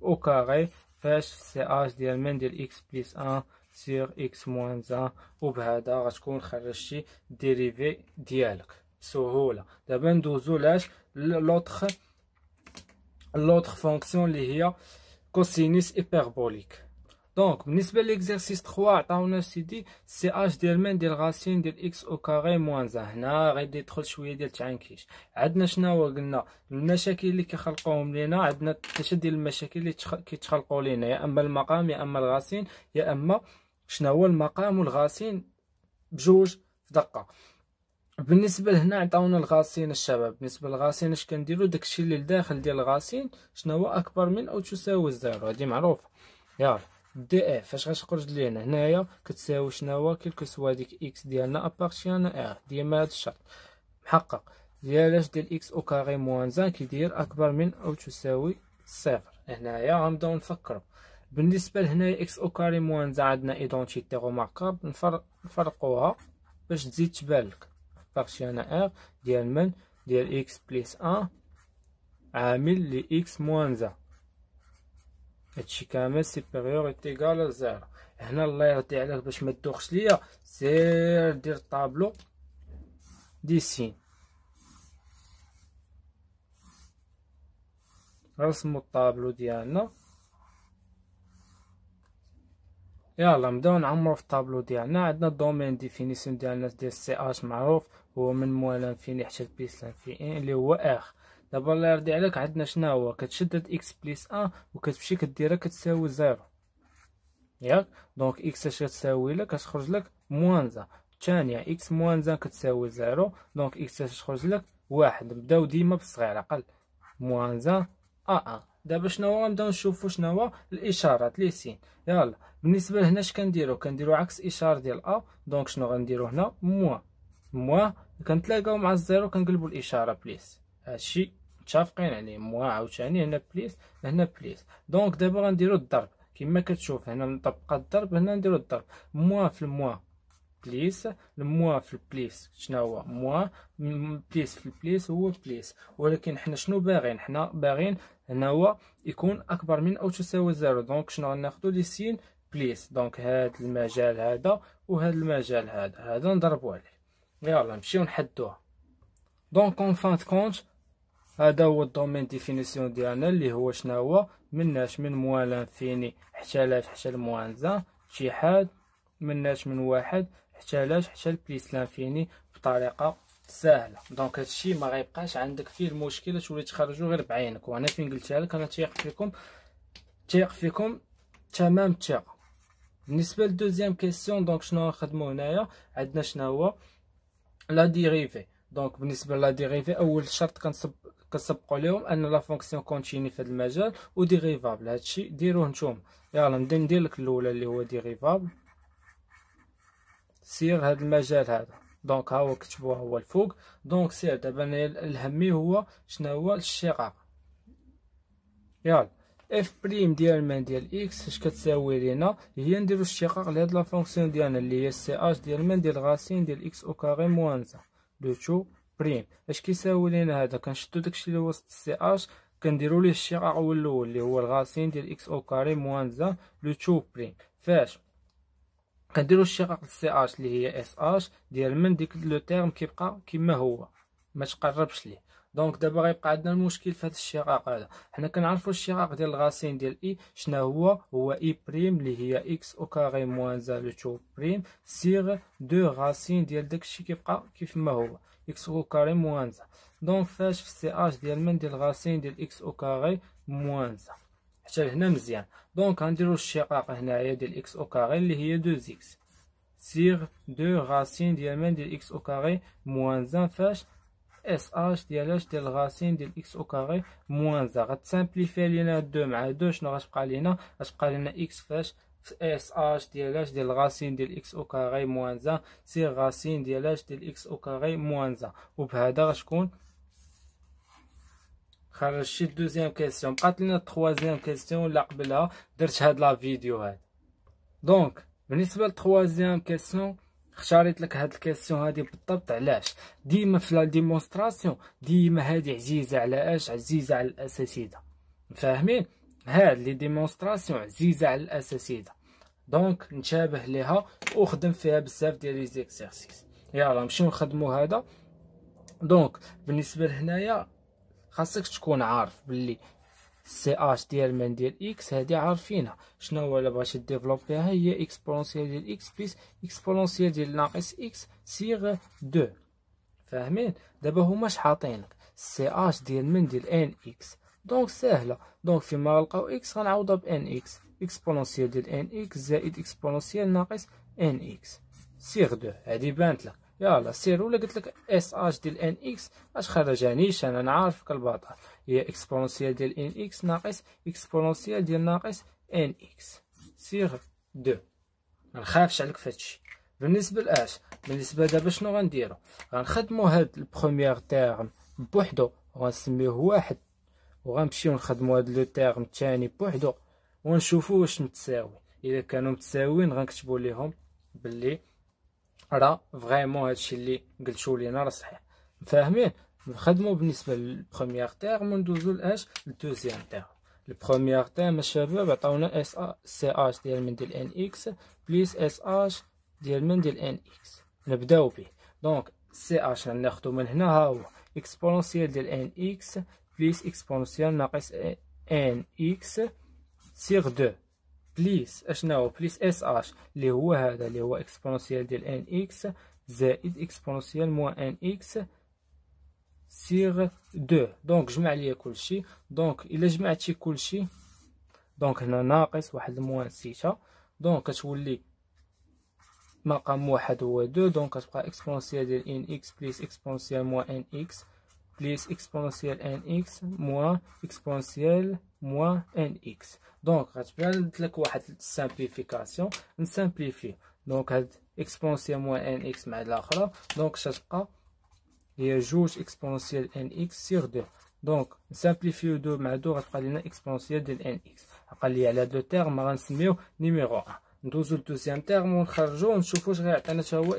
au carré f c'est de x plus 1 sur x moins 1 ou dérivé l'autre l'autre fonction cosinus hyperbolique دونك بالنسبه ليكزيرسيس 3 عطاونا سيدي سي اش ديال من ديال غاسين ديال اكس او كاري موان زا هنا غادي يدخل شويه ديال تعنكيش عندنا شنو هو قلنا المشاكل اللي كيخلقوهم لينا عندنا ثلاثه ديال المشاكل اللي كيتخلقوا لينا يا اما المقام يا اما الغاسين يا اما شنو هو المقام والغاسين بجوج في دقه بالنسبه لهنا عطاونا الغاسين الشباب بالنسبه للغاسين اش كنديروا داكشي اللي لداخل ديال الغاسين شنو هو اكبر من او تساوي الزيرو هذه معروفه يلاه دي اف فاش غتخرج لينا هنايا كتساوي شناهو سوا ديك اكس ديالنا ابارتيان ار ديما هاد الشرط محقق ديال اش ديال اكس او كاري موان زان كيدير اكبر من او تساوي صفر هنايا غنبداو نفكروا بالنسبه لهنايا اكس او كاري موان زان عندنا ايدونتيتي غوماركاب نفرقوها باش تزيد تبان لك بارتيان ار ديال من ديال اكس بليس ان عامل لاكس موان زان هادشي كامل سيبيريور ايتيكال لزيرو هنا الله يرضي عليك باش ما تدوخش ليا سير دير طابلو ديسين رسمو الطابلو ديالنا يلا نبداو نعمرو في الطابلو ديالنا عندنا الدومين ديفينيسيون ديالنا ديال سي اش معروف هو من موال انفيني حتى لبيس انفيني اللي هو اخ دابا الله يرضي عليك عندنا شنو هو كتشد هاد اكس بليس ان وكتمشي كديرها كتساوي زيرو ياك دونك اكس اش كتساوي لك كتخرج لك موان زا الثانيه اكس موان زا كتساوي زيرو دونك اكس اش تخرج لك واحد نبداو ديما بالصغير اقل موان زا ا ان دابا شنو هو غنبداو نشوفو شنو هو الاشارات لي سين يلا بالنسبه لهنا اش كنديرو كنديرو عكس اشاره ديال ا دونك شنو غنديرو هنا موان موان كنتلاقاو مع الزيرو كنقلبو الاشاره بليس هادشي متفقين عليه يعني موا عاوتاني هنا بليس هنا بليس دونك دابا غنديرو الضرب كما كتشوف هنا نطبق الضرب هنا نديرو الضرب موا في الموا بليس الموا في البليس شنو هو موا بليس في البليس هو بليس ولكن حنا شنو باغيين حنا باغيين هنا هو يكون اكبر من او تساوي زيرو دونك شنو غناخدو لي سين بليس دونك هاد المجال هذا وهاد المجال هذا هذا نضربو عليه يلاه نمشيو نحدوها دونك اون فان كونت هذا هو الدومين ديفينيسيون ديالنا اللي هو شناهو مناش من موان لانفيني حتى لاش حتى لموان الموانزا حاد مناش من واحد حتى لاش حتى لبليس لانفيني بطريقه سهله دونك هادشي ما غيبقاش عندك فيه المشكله تولي تخرجو غير بعينك وانا فين قلتها لك انا تيق فيكم تيق فيكم تمام الثقه بالنسبه للدوزيام كيسيون دونك شنو غنخدمو هنايا عندنا شنو هو لا ديريفي دونك بالنسبه لا ديريفي اول شرط كنصب كتسبقوا لهم ان لا فونكسيون كونتيني في هذا المجال وديريفابل هادشي ديروه نتوما يلا نبدا ندير لك الاولى اللي هو ديريفابل سير هاد المجال هذا دونك ها هو كتبوها هو الفوق دونك سير دابا انا الهمي هو شنو هو الشقاق يلا اف بريم ديال من ديال اكس اش كتساوي لينا هي نديرو الشقاق لهاد لا فونكسيون ديالنا اللي هي سي اش ديال من ديال غاسين ديال اكس او كاري موان زا لو تو بريم اش كيساوي لينا هذا كنشدو داكشي اللي وسط السي اش كنديرو ليه الشقاق هو الاول اللي هو الغاسين ديال اكس او كاري موان زا لو تو بريم فاش كنديرو الشقاق السي اش اللي هي اس اش ديال من ديك لو تيرم كيبقى كما هو ما تقربش ليه دونك دابا غيبقى عندنا المشكل في هذا الشقاق هذا حنا كنعرفوا الشقاق ديال الغاسين ديال اي شنو هو هو اي بريم اللي هي اكس او كاري موان زا لو تو بريم سيغ دو غاسين ديال داكشي كيبقى كيف ما هو x au carré moins 1. Donc, فاش في x اش ديال من ديال غاسين ديال x au carré moins de حتى هنا مزيان دونك غنديروا الشقاق هنايا ديال x au carré, اللي هي x, x سيغ دو غاسين ديال من ديال x de la racine de x au carré moins 1. ديال غاسين ديال لينا في اس اش ديال اش ديال غاسين ديال اكس او كاري موان زا سي غاسين ديال اش ديال اكس او كاري موان زا وبهذا غتكون خرج شي دوزيام كيسيون بقات لنا تخوازيام كيسيون لا قبلها درت هاد لا فيديو هاد دونك بالنسبه لتخوازيام كيسيون اختاريت لك هاد الكيسيون هادي بالضبط علاش ديما في لا ديمونستراسيون ديما هادي عزيزه على اش عزيزه على الاساتذه فاهمين هاد لي ديمونستراسيون عزيزه على الاساتذه دونك نتشابه ليها وخدم فيها بزاف ديال لي زيكسيرسيس يلاه نمشيو نخدمو هذا دونك بالنسبه لهنايا خاصك تكون عارف باللي سي اش ديال من ديال اكس هادي عارفينها شنو هو الا بغيتي ديفلوبيها هي اكسبونسيال ديال اكس بلس اكسبونسيال ديال ناقص اكس سيغ 2 فاهمين دابا هما اش حاطينك سي اش ديال من ديال ان اكس دونك ساهله دونك فيما ما اكس غنعوضها بان اكس اكسبونونسيال ديال ان اكس زائد اكسبونونسيال ناقص ان اكس سيغ دو هادي بانت لك يلا سير ولا قلت لك اس اش ديال ان اكس اش خرجانيش انا نعرفك الباطا هي اكسبونونسيال ديال ان اكس ناقص اكسبونونسيال ديال ناقص ان اكس سيغ دو منخافش عليك فهادشي بالنسبه لاش بالنسبه دابا شنو غنديرو غنخدمو هاد البروميير تيرم بوحدو غنسميه واحد وغنمشيو نخدمو هاد لو تيرم الثاني بوحدو ونشوفو واش متساوي اذا كانوا متساويين غنكتبو ليهم بلي راه فريمون هادشي اللي قلتو لينا راه صحيح فاهمين نخدمو بالنسبه للبروميير تيرم وندوزو لاش للدوزيام تيرم البروميير تيرم الشباب عطاونا اس سي اش ديال من ديال ان اكس بليس اس اش ديال من ديال ان اكس نبداو به دونك سي اش غناخدو من هنا ها هو اكسبونسيال ديال ان اكس بليس اكسبونسيال ناقص ان اكس سيغ دو بليس اشناهو بليس اس اش اللي هو هذا اللي هو اكسبونسيال ديال ان اكس زائد اكسبونسيال موان ان اكس سيغ دو دونك جمع ليا كلشي دونك الا جمعتي كلشي دونك هنا ناقص واحد موان ستة دونك كتولي مقام واحد هو دو دونك كتبقى اكسبونسيال ديال ان اكس بليس اكسبونسيال موان ان اكس plus exponentielle nx moins exponentielle moins nx. Donc, une simplification, on simplifie. Donc, exponentielle moins nx, donc ça exponentielle nx sur 2. Donc, on simplifie le 2, mais 2, on exponentielle de nx. deux termes, on numéro 1. deuxième terme, on on cherche, on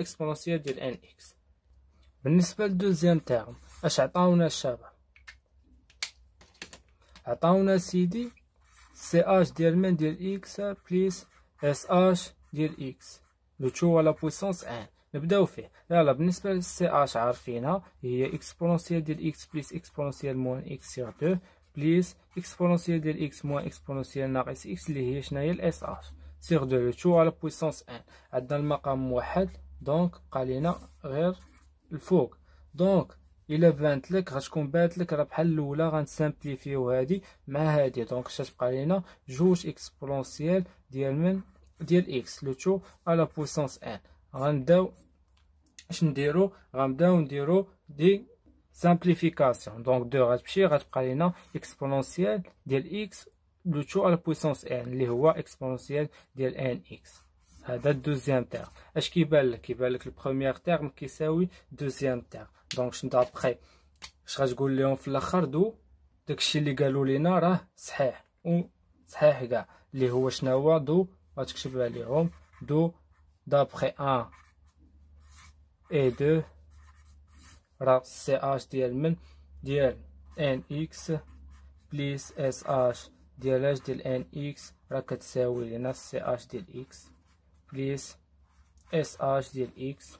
اش عطاونا الشباب عطاونا سيدي سي اش ديال من ديال اكس بليس اس اش ديال اكس لو تشو لا بويسونس ان نبداو فيه يلا بالنسبه للسي اش عارفينها هي اكسبونونسيال ديال اكس بليس اكسبونونسيال موان اكس سيغ دو بليس اكسبونونسيال ديال اكس موان اكسبونونسيال ناقص اكس اللي هي شناهي الاس اش سيغ دو لو تشو لا بويسونس ان عندنا المقام واحد دونك بقى لينا غير الفوق دونك الا بانت لك غتكون بانت لك راه بحال الاولى غنسامبليفيو هادي مع هادي دونك اش تبقى لينا جوج اكسبونسييل ديال من ديال اكس لو تو على بوسونس ان غنبداو اش نديرو غنبداو نديرو دي سامبليفيكاسيون دونك دو غتمشي غتبقى لينا اكسبونسييل ديال اكس لو تو على بوسونس ان اللي هو اكسبونسييل ديال ان اكس هذا الدوزيام تيغ اش كيبان لك كيبان لك البروميير تيرم كيساوي دوزيام تيغ دونك شنو ابخي اش غتقول لهم في الاخر دو داكشي اللي قالوا لينا راه صحيح و صحيح كاع اللي هو شنو هو دو غتكتب عليهم دو دابخي ان اي دو راه سي اش ديال من ديال ان اكس بليس اس اش ديال اش ديال ان اكس راه كتساوي لينا سي اش ديال اكس بليس اس اش ديال اكس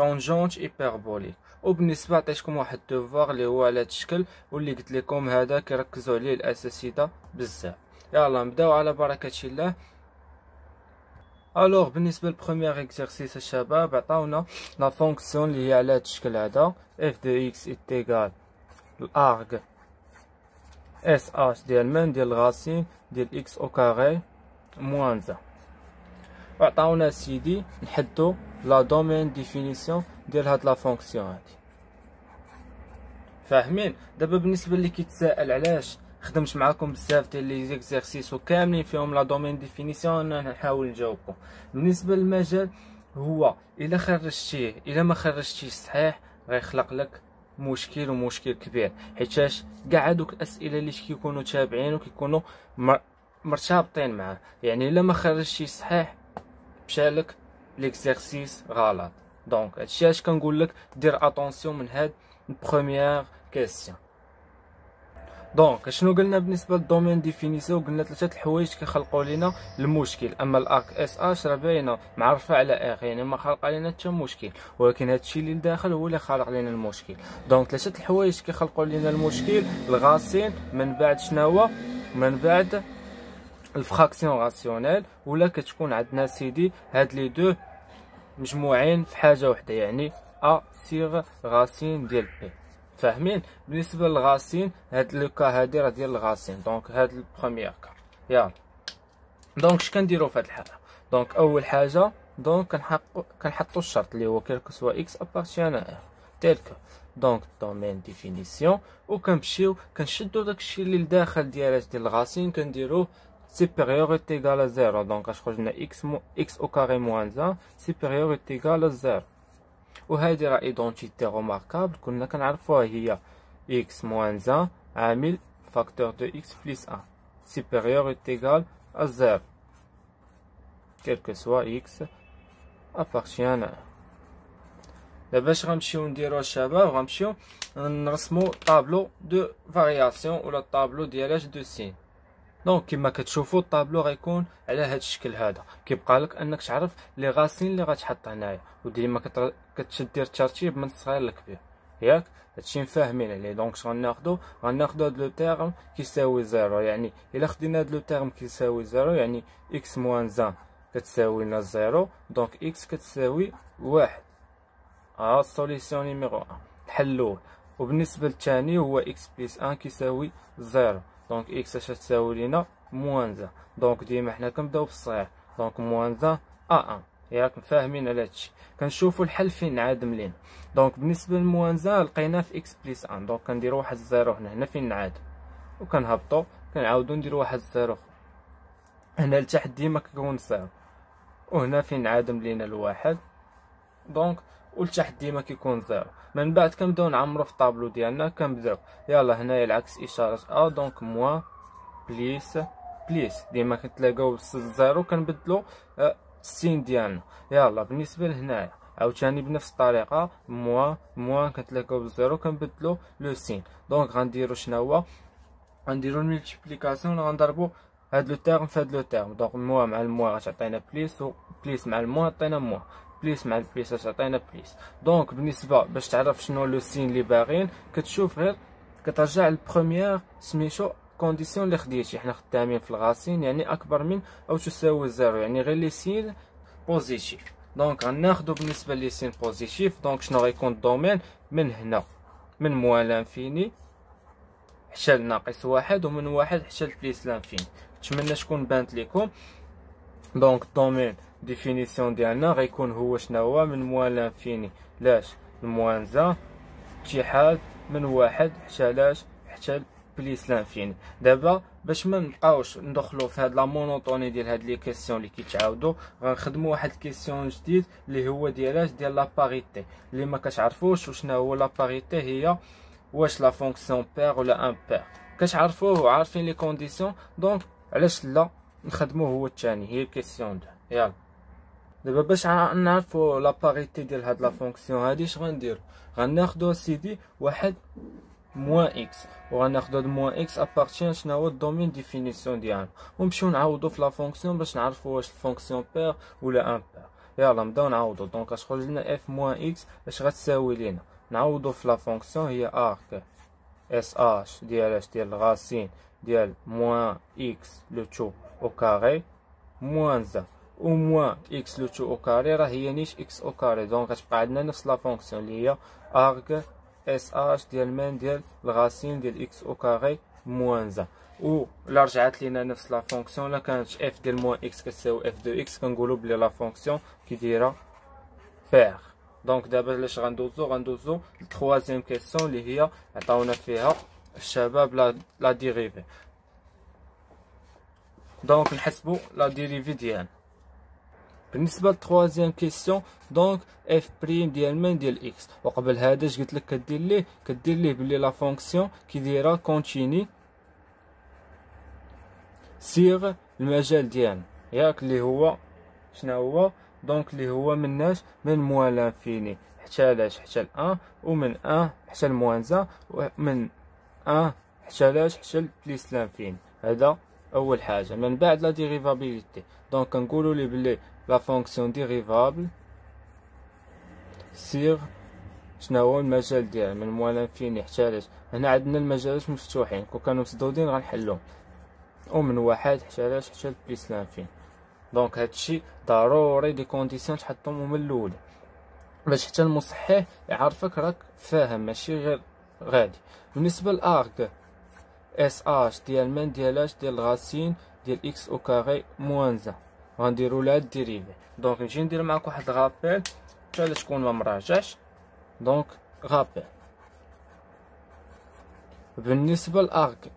طونجونت ايبربوليك وبالنسبه عطيتكم واحد الدوفوار اللي هو على هذا الشكل واللي قلت لكم هذا كيركزوا عليه الاساسيده بزاف يلا نبداو على بركه الله الوغ بالنسبه للبروميير اكزرسيس الشباب عطاونا لا فونكسيون اللي هي على هذا الشكل هذا اف دو اكس ايتيغال الارغ اس اش ديال من ديال الغاسين ديال اكس او كاري موان زا عطاونا سيدي نحدو لا دومين ديفينيسيون ديال هاد لا فونكسيون هادي فاهمين دابا بالنسبه اللي كيتسائل علاش خدمت معاكم بزاف ديال لي زيكزارسيس وكاملين فيهم لا دومين ديفينيسيون انا نحاول نجاوبكم بالنسبه للمجال هو الا خرجتيه الا ما خرجتيه صحيح غيخلق لك مشكل ومشكل كبير حيتاش كاع هادوك الاسئله اللي كيكونوا تابعين وكيكونوا مرتبطين معاه يعني الا ما خرجتي صحيح مشالك ليكزيرسيس غلط دونك هادشي اش كنقول لك دير اتونسيون من هاد بروميير كيسيون دونك شنو قلنا بالنسبه للدومين ديفينيسيو قلنا ثلاثه الحوايج كيخلقوا لينا المشكل اما الارك اس اش راه باينه معرفه على اغ إيه، يعني ما خلق لنا حتى مشكل ولكن هذا الشيء اللي لداخل هو اللي خلق لنا المشكل دونك ثلاثه الحوايج كيخلقوا لنا المشكل الغاسين من بعد شنو من بعد الفراكسيون راسيونيل ولا كتكون عندنا سيدي هاد لي دو مجموعين في حاجه وحده يعني ا سيغ غاسين ديال بي فاهمين بالنسبه للغاسين هاد لو كا هادي راه ديال الغاسين دونك هاد البروميير كا يا دونك اش كنديروا في هاد الحاله دونك اول حاجه دونك كنحطوا الشرط اللي هو كيلكو سوا اكس ابارتيان ا تيلكو دونك دومين ديفينيسيون وكنمشيو كنشدوا داكشي اللي لداخل ديال ديال الغاسين كنديروه supérieur est égal à 0. Donc, je crois que x, x au carré moins 1 supérieur est égal à 0. remarquable راه nous fois, كنا كنعرفوها هي x moins 1 1000, facteur de x plus 1 supérieur est égal à 0 quel que soit x appartient à دابا باش غنمشيو نديرو الشباب غنمشيو نرسمو طابلو دو فارياسيون ولا طابلو ديال اش دو سين دونك كما كتشوفوا الطابلو غيكون على هذا الشكل هذا كيبقى لك انك تعرف لي غاسين اللي غتحط هنايا وديما كتر... كتدير الترتيب من الصغير للكبير ياك هادشي مفاهمين عليه دونك اش غناخدو غناخدو هاد لو تيرم كيساوي زيرو يعني الا خدينا هاد لو تيرم كيساوي زيرو يعني اكس موان زان كتساوي لنا زيرو دونك اكس كتساوي واحد ها السوليسيون نيميرو 1 الحل الاول وبالنسبه للثاني هو اكس بليس ان كيساوي زيرو دونك اكس اش تساوي لينا موان زا دونك ديما حنا كنبداو بالصغير دونك موان زا ا ان ياك فاهمين على هادشي كنشوفوا الحل فين نعادم لينا دونك بالنسبه لموان زا لقيناه في اكس بليس ان دونك كنديروا واحد الزيرو هنا هنا فين نعادم وكنهبطوا كنعاودوا نديروا واحد الزيرو هنا لتحت ديما كيكون صفر وهنا فين نعادم لينا الواحد دونك ولتحت ديما كيكون زيرو من بعد كنبداو نعمرو في الطابلو ديالنا كنبداو يلا هنايا العكس اشاره ا دونك موان بليس بليس ديما كتلاقاو الزيرو كنبدلو السين ديالنا يلا بالنسبه لهنايا عاوتاني بنفس الطريقه موان موان كتلاقاو بالزيرو كنبدلو لو سين دونك غنديرو شنو هو غنديرو الملتيبليكاسيون غنضربو هاد لو تيرم فهاد لو تيرم دونك موان مع الموان غتعطينا بليس و بليس مع الموان عطينا موان بليس مع البليس اش تعطينا بليس دونك بالنسبه باش تعرف شنو لو سين اللي باغيين كتشوف غير كترجع للبروميير سميشو كونديسيون اللي خديتي حنا خدامين في الغاسين يعني اكبر من او تساوي زيرو يعني غير لي سين بوزيتيف دونك غناخدو بالنسبه لي سين بوزيتيف دونك شنو غيكون الدومين من هنا من موان لانفيني حتى لناقص واحد ومن واحد حتى لبليس لانفيني نتمنى تكون بانت ليكم دونك الدومين ديفينيسيون ديالنا غيكون هو شنو هو من موان لانفيني لاش الموانزا اتحاد من واحد حتى لاش حتى بليس لانفيني دابا باش ما نبقاوش ندخلو في هاد لا مونوطوني ديال هاد لي كيسيون لي كيتعاودو غنخدمو واحد كيسيون جديد اللي هو ديالاش ديال لاباغيتي لي اللي ما كتعرفوش وشنو هو لا هي واش لا فونكسيون بير ولا امبير كتعرفوه وعارفين لي كونديسيون دونك علاش لا نخدمو هو الثاني هي الكيسيون ده يلا دابا باش نعرفوا لا باريتي ديال هاد لا فونكسيون هادي اش غنديرو غناخدو سيدي واحد موان اكس غناخدو هاد موان اكس ابارتيان شنو هو الدومين ديفينيسيون ديالنا ونمشيو نعوضو في لا فونكسيون باش نعرفو واش الفونكسيون بير ولا امبير يلا نبداو نعوضو دونك اش خرج لنا اف موان اكس اش غتساوي لينا نعوضو في لا فونكسيون هي ارك اس اش ديال اش ديال الغاسين ديال موان اكس لو تو او كاري موان زا au moins x le tout au carré, rien n'est x au carré. Donc, je vais prendre la fonction liée arg sh racine de x au carré moins 1. Ou, l'argent, la fonction, là, f de moins x, que c'est f de x, quand vous la fonction qui dira faire. Donc, d'abord, je vais donner la troisième question liée à chabab la, la dérivée. Donc, je vais la dérivée. بالنسبه للتخوازيام كيسيون دونك اف بريم ديال من ديال اكس وقبل هذا اش قلت لك كدير ليه كدير ليه بلي لا فونكسيون كي دايره كونتيني سيغ المجال ديالنا ياك اللي هو شنو هو دونك اللي هو مناش من موان لانفيني حتى لاش حتى الان ومن ان حتى لموان زان ومن ان حتى لاش حتى لبليس لانفيني هذا اول حاجه من بعد لا ديريفابيلتي دونك كنقولوا لي بلي لا فونكسيون ديريفابل سير شنو هو المجال ديالها من موال انفيني حتى لاش هنا عندنا المجالات مفتوحين كون كانوا مسدودين غنحلهم ومن واحد حتى لاش حتى لبليس لانفين دونك هادشي ضروري دي كونديسيون تحطهم من الاول باش حتى المصحح يعرفك راك فاهم ماشي غير غادي بالنسبه لارك اس اش ديال من ديال اش ديال غاسين ديال اكس او كاري موان زا غنديرو لها الديريفي دونك نجي ندير معاك واحد غابيل حتى لشكون ما مراجعش دونك غابيل بالنسبه لارك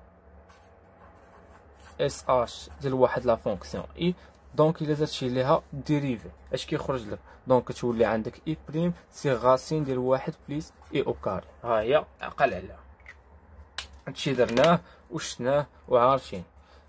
اس اش ديال واحد لا فونكسيون اي دونك الا درتي ليها ديريفي اش كيخرج لك دونك تولي عندك اي e بريم سي غاسين ديال واحد بليس اي e او كاري ها هي عقل عليها هادشي درناه وشتناه وعارفين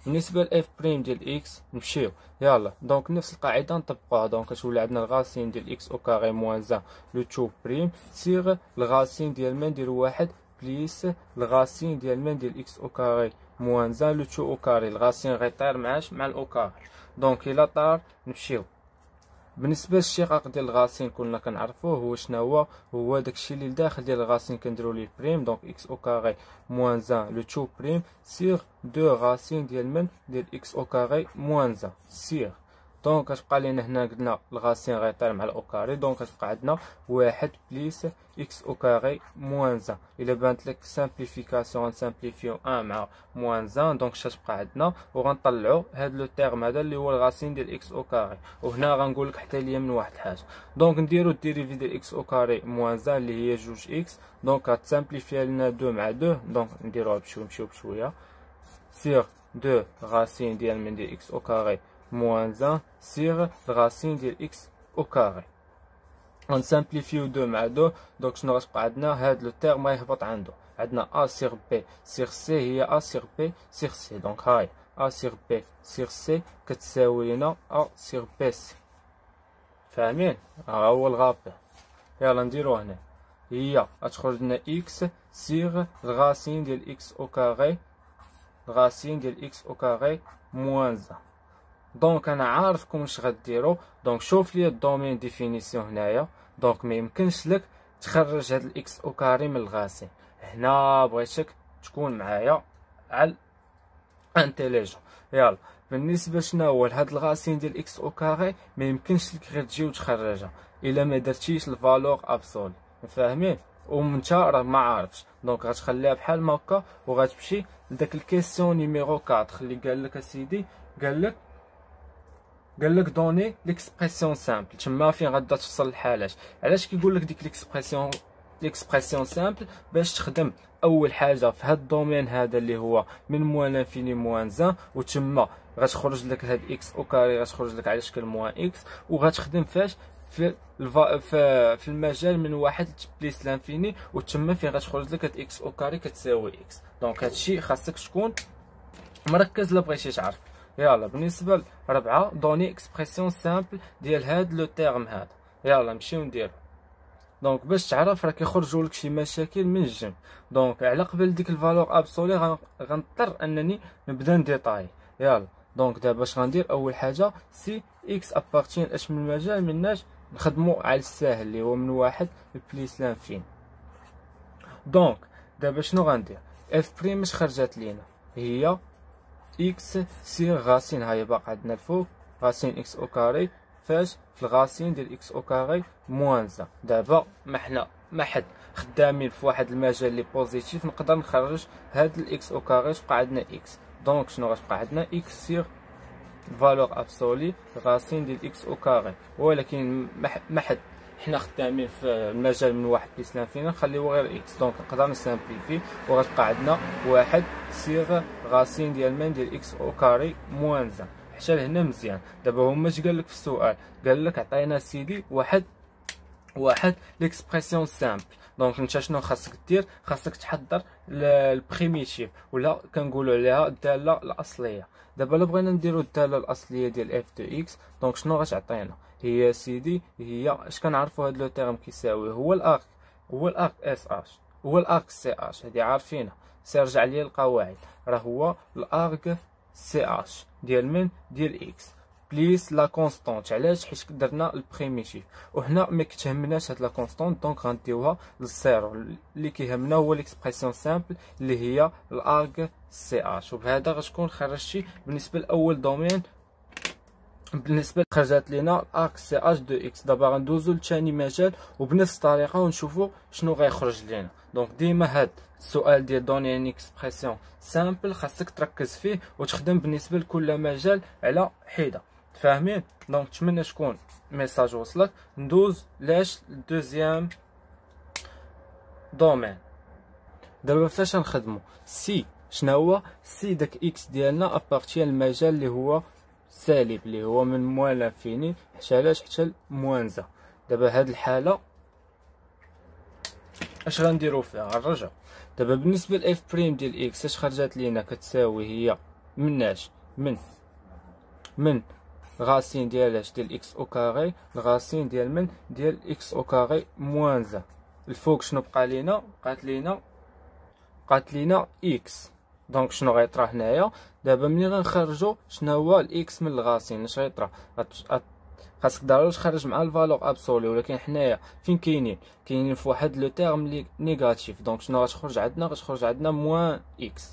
بالنسبه لاف بريم ديال اكس نمشيو يلا دونك نفس القاعده نطبقوها دونك كتولي عندنا الغاسين ديال اكس او كاري موان زان لو تو بريم سيغ الغاسين ديال من ديال واحد بليس الغاسين ديال من ديال اكس او كاري موان زان لو تو او كاري الغاسين غيطير معاش مع الاوكار دونك الا طار نمشيو بالنسبه للشقاق ديال الغاسين كلنا كنعرفوه هو شنو هو هو داكشي اللي لداخل ديال الغاسين كنديرو ليه بريم دونك اكس او كاري موان زان لو تو بريم سيغ دو غاسين ديال من ديال اكس او كاري موان زان سيغ دونك كتبقى لينا هنا قلنا الغاسين غيطير مع الاوكاري دونك كتبقى عندنا واحد بليس اكس اوكاري موان زان الا بانت لك سامبليفيكاسيون غنسامبليفيو ان مع موان زان دونك اش غتبقى عندنا وغنطلعوا هاد لو تيرم هذا اللي هو الغاسين ديال اكس اوكاري وهنا غنقول لك حتى ليا من واحد الحاجه دونك نديرو الديريفي ديال اكس اوكاري موان زان اللي هي جوج اكس دونك غتسامبليفيا لنا دو مع دو دونك نديروها بشويه نمشيو بشويه سير دو غاسين ديال من دي اكس اوكاري moins 1 sur racine de x au carré. On simplifie 2 مع 2 ne شنو غتبقى عندنا le لو تيرم غيهبط عنده عندنا a sur b sur c هي a sur b sur c Donc, هاي a sur b sur c كتساوي لنا a sur b c فاهمين ها هو الغابي يلا نديرو هنا هي غتخرج لنا x sur racine de x au carré racine de x au carré moins 1 دونك انا عارفكم واش غديروا دونك شوف لي الدومين ديفينيسيون هنايا دونك ما يمكنش لك تخرج هاد الاكس او كاري من الغاسي هنا بغيتك تكون معايا على انتيليجون يلا بالنسبه شنو هو هذا الغاسين ديال اكس او كاري ما يمكنش لك غير تجي وتخرجها الا ما درتيش الفالور ابسول فاهمين وانت راه ما عارفش دونك غتخليها بحال ما هكا وغتمشي لداك الكيسيون نيميرو 4 اللي قال لك اسيدي قال لك قال لك دوني ليكسبرسيون سامبل تما فين غادا تفصل الحالات علاش كيقول لك ديك ليكسبرسيون ليكسبرسيون سامبل باش تخدم اول حاجه في هاد الدومين هذا اللي هو من موان انفيني موان زان وتما غتخرج لك هاد اكس او كاري غتخرج لك على شكل موان اكس وغتخدم فاش في الفا في, في المجال من واحد بليس لانفيني وتما فين غتخرج لك هاد اكس او كاري كتساوي اكس دونك هادشي خاصك تكون مركز لا بغيتي تعرف يلا بالنسبه لربعه دوني اكسبرسيون سامبل ديال هاد لو تيرم هادا يلا نمشيو نديرو دونك باش تعرف راه كيخرجوا لك شي مشاكل من الجنب دونك على قبل ديك الفالور ابسولي غنضطر انني نبدا نديطاي يلا دونك دابا باش غندير اول حاجه سي اكس ابارتين اش من المجال مناش نخدمو على الساهل اللي هو من واحد لبليس لانفين دونك دابا شنو غندير اف بريم اش خرجت لينا هي اكس سيغ غاسين هاي باقي عندنا الفوق غاسين اكس او كاري فاش في الغاسين ديال اكس او كاري موان زا دابا ما حنا ما حد خدامين في واحد المجال لي بوزيتيف نقدر نخرج هاد الاكس او كاري تبقى عندنا اكس دونك شنو غتبقى عندنا اكس سيغ فالور ابسولي غاسين ديال اكس او كاري ولكن ما حد حنا خدامين في المجال من واحد بليس فينا نخليو غير اكس دونك نقدر نسامبليفي وغتبقى عندنا واحد سيغ غاسين ديال من ديال اكس او كاري موان زان حتى لهنا مزيان دابا هما اش قال لك في السؤال قال لك عطينا سيدي واحد واحد ليكسبرسيون سامبل دونك انت شنو خاصك دير خاصك تحضر البريميتيف ولا كنقولوا عليها الداله الاصليه دابا الا بغينا نديرو الداله الاصليه ديال اف دو اكس دونك شنو غتعطينا هي سيدي هي اش كنعرفوا هاد لو تيرم كيساوي هو الارك هو الارك اس اش هو الارك سي اش هادي عارفينها سيرجع ليا القواعد راه هو الارغ سي اش ديال من ديال اكس بليس لا كونستانت علاش حيت درنا البريميتيف وهنا ما كتهمناش هاد لا كونستانت دونك غنديوها للصيرو اللي كيهمنا هو ليكسبريسيون سامبل اللي هي الارغ سي اش وبهذا غتكون خرجتي بالنسبه لاول دومين بالنسبه خرجت لينا اكس سي اش دو اكس دابا غندوزو لتاني مجال وبنفس الطريقه ونشوفو شنو غيخرج لينا دونك ديما هاد السؤال ديال دوني ان اكسبرسيون سامبل خاصك تركز فيه وتخدم بالنسبه لكل مجال على حيده فاهمين دونك نتمنى شكون ميساج وصلك ندوز لاش دوزيام دومين دابا فاش نخدمو سي شنو هو سي داك اكس ديالنا ابارتيان المجال اللي هو سالب اللي هو من موالى فينيل حتى علاش حتى زا دابا هاد الحاله اش غنديرو فيها غنرجع دابا بالنسبه لاف بريم ديال اكس اش خرجت لينا كتساوي هي مناش من من غاسين ديال اش ديال اكس او كاري الغاسين ديال من ديال اكس او كاري موان زا الفوق شنو بقى لينا بقات لينا بقات لينا اكس دونك شنو غيطرا هنايا دابا ملي غنخرجو شنو هو الاكس من الغاسين اش غيطرا خاصك ضروري تخرج مع الفالور ابسولي ولكن حنايا فين كاينين كاينين في واحد لو تيرم لي نيجاتيف دونك شنو غتخرج عندنا غتخرج عندنا موان اكس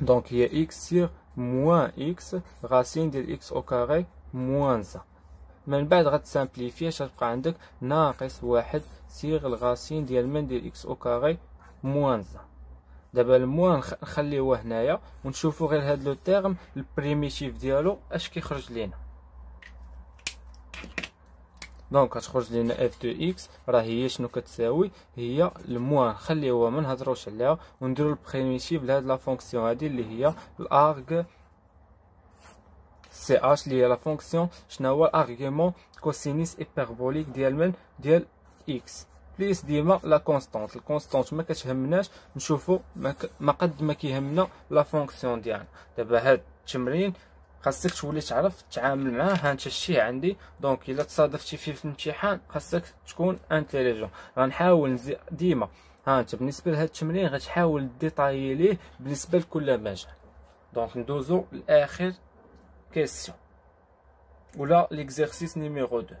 دونك هي اكس سير موان اكس غاسين ديال اكس او كاري موان زا من بعد غتسامبليفي غتبقى عندك ناقص واحد سير الغاسين ديال من ديال اكس او كاري موان زا دابا الموان نخليوه هنايا ونشوفو غير هاد لو تيرم البريميتيف ديالو اش كيخرج لينا دونك كتخرج لينا اف دو اكس راه هي شنو كتساوي هي الموان خليوها ما نهضروش عليها ونديرو البريميتيف لهاد لا فونكسيون هادي اللي هي الارغ سي اش اللي هي لا فونكسيون شنو هو ارغيمون كوسينيس ايبربوليك ديال من ديال اكس بليس ديما لا كونستانت الكونستانت ما كتهمناش نشوفو ما قد ما كيهمنا لا فونكسيون ديالنا دابا هاد التمرين خاصك تولي تعرف تتعامل معاه ها انت الشيء عندي دونك الا تصادفتي فيه في الامتحان خاصك تكون انتيليجون غنحاول ديما ها انت بالنسبه لهاد التمرين غتحاول ديطايي ليه بالنسبه لكل مجال دونك ندوزو لاخر كيسيون ولا ليكزيرسيس نيميرو 2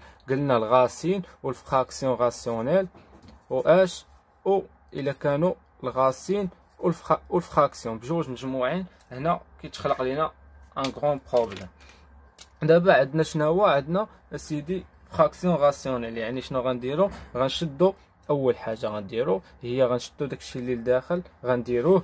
قلنا الغاسين والفخاكسيون غاسيونيل و اش او الا كانوا الغاسين والفخاكسيون بجوج مجموعين هنا كيتخلق لينا ان غون بروبليم دابا عندنا شنو هو عندنا اسيدي فخاكسيون غاسيونيل يعني شنو غنديرو غنشدو اول حاجه غنديرو هي غنشدو داكشي اللي لداخل غنديروه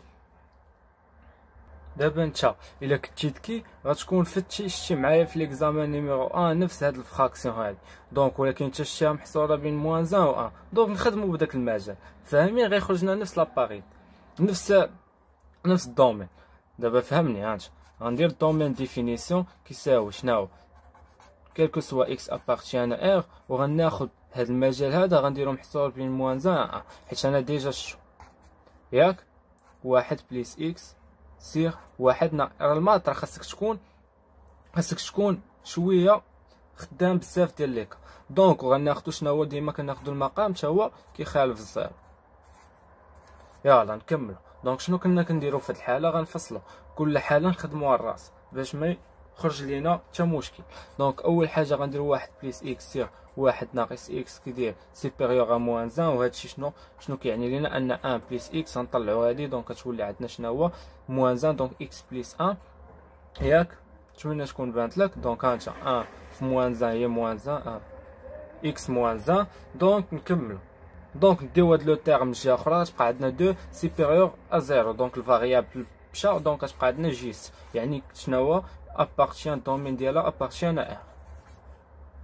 دابا نتا الا كنتي ذكي غتكون فتي شتي معايا في ليكزامان نيميرو 1 نفس هاد الفراكسيون هادي دونك ولكن انت شتيها محصوره بين موان زان و 1 دونك نخدمو بداك المجال فاهمين غيخرجنا نفس لاباغي نفس نفس الدومين دابا فهمني انت غندير دومين ديفينيسيون كيساوي شناهو كيلكو سوا اكس ابارتيان ار وغناخد هاد المجال هذا غنديرو محصور بين موان زان 1 حيت انا ديجا شو ياك واحد بليس اكس سير واحد راه المات راه خاصك تكون خاصك تكون شويه خدام بزاف ديال ليك دونك غناخذو شنو هو ديما كناخدو المقام حتى هو كيخالف الزيرو يلا نكملو دونك شنو كنا كنديرو في هاد الحاله غنفصلو كل حاله نخدموها الراس باش ما يخرج لينا حتى مشكل دونك اول حاجه غندير واحد بليس اكس سير واحد ناقص اكس كيدير سوبيريور ا موان زان وهادشي شنو شنو كيعني لينا ان ان بليس اكس غنطلعو هادي دونك كتولي عندنا شناهو موان زان دونك اكس بليس ان ياك تمنى تكون بانت لك دونك هانتا ان في موان زان هي موان زان ان اكس موان زان دونك نكملو دونك نديو هاد لو تيرم جهه اخرى تبقى عندنا دو سوبيريور ا زيرو دونك الفاريابل مشى دونك كتبقى عندنا جيست يعني شناهو هو ابارتيان دومين ديالها ابارتيان ا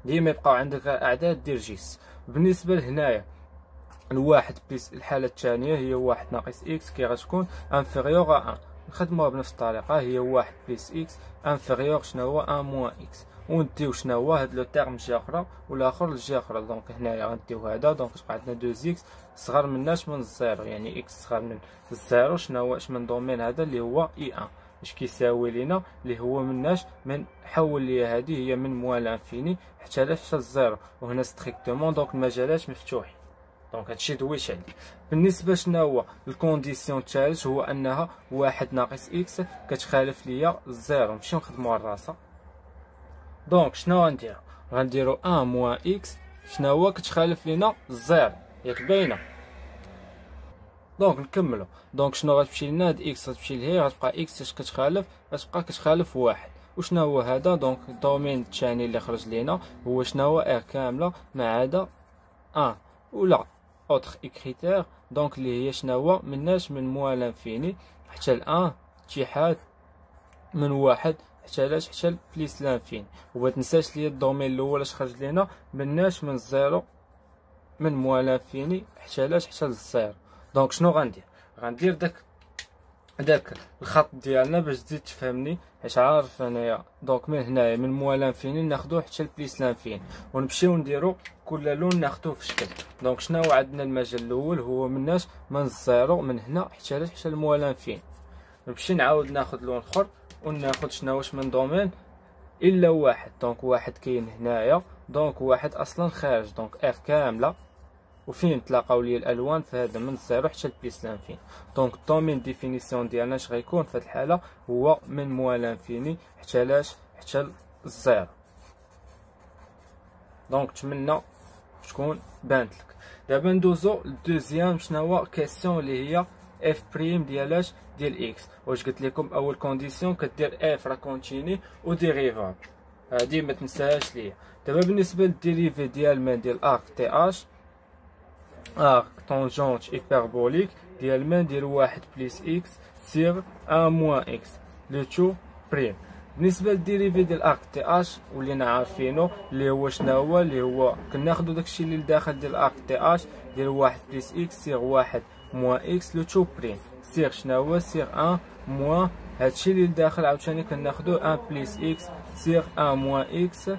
ديما يبقاو عندك اعداد دير جيس بالنسبه لهنايا الواحد بليس الحاله الثانيه هي واحد ناقص اكس كي غتكون انفيريور 1 نخدموها بنفس الطريقه هي واحد بليس اكس انفيريور شنو هو ان موان اكس ونديو شنو هو هاد لو تيرم جي اخرى والاخر لجي اخرى دونك هنايا غنديو هذا دونك تبقى عندنا دو اكس صغر مناش من الزيرو يعني اكس صغر من الزيرو شنو هو اش من دومين هذا اللي هو اي 1 اش كيساوي لينا اللي هو مناش من حول لي هذه هي من موال انفيني حتى لا حتى الزيرو وهنا ستريكتومون دونك المجالات مفتوحين دونك هادشي دويش عليه بالنسبه شنو هو الكونديسيون الثالث هو انها واحد ناقص اكس كتخالف ليا الزيرو نمشيو نخدمو على راسها دونك شنو غندير غنديرو ان موان اكس شنو هو كتخالف لينا الزيرو ياك باينه دونك نكملو دونك شنو غتمشي لنا هاد اكس غتمشي لهي غتبقى اكس اش كتخالف غتبقى كتخالف واحد وشنو هو هذا دونك الدومين الثاني اللي خرج لينا هو شنو هو ار كامله ما عدا ان ولا اوتر اكريتير دونك اللي هي شنو هو مناش من موال لانفيني حتى الان اتحاد من واحد حتى لاش حتى بليس لانفيني وما تنساش ليا الدومين الاول اش خرج لينا مناش من زيرو من موال لانفيني حتى لاش حتى للزيرو دونك شنو غندير غندير داك داك الخط ديالنا باش تزيد تفهمني حيت عارف انايا دونك من هنايا من موال لانفيني ناخذو حتى لبليس لانفين ونمشيو نديرو كل لون ناخدوه في شكل دونك شنو عندنا المجال الاول هو مناش من الزيرو من هنا حتى حتى الموال لانفين نمشي نعاود ناخد لون اخر وناخد شنو واش من دومين الا واحد دونك واحد كاين هنايا دونك واحد اصلا خارج دونك اف كامله وفين تلاقاو لي الالوان فهذا ما حتى البيسلان فين دونك الدومين ديفينيسيون ديالنا اش غيكون في هذه الحاله هو من موال انفيني حتى لاش حتى الزيرو دونك نتمنى تكون بانت لك دابا ندوزو للدوزيام هو كيسيون اللي هي اف بريم ديال اش ديال اكس واش قلت لكم اول كونديسيون كدير اف راه كونتيني و وديريفابل هادي ما تنساهاش ليا دابا بالنسبه للديريفي ديال ما ديال ار تي اش ارك طونجونت هيبربوليك ديال ما ندير واحد بليس اكس سيغ ان موان اكس لو تو بريم بالنسبه للديريفي ديال ارك تي اش ولينا عارفينو اللي هو شنو هو اللي هو كناخدو داكشي اللي لداخل ديال ارك تي اش ديال واحد بليس اكس سيغ واحد موان اكس لو تو بريم سيغ شنو هو سيغ ان موان هادشي اللي لداخل عاوتاني كناخدو ان بليس اكس سيغ ان موان اكس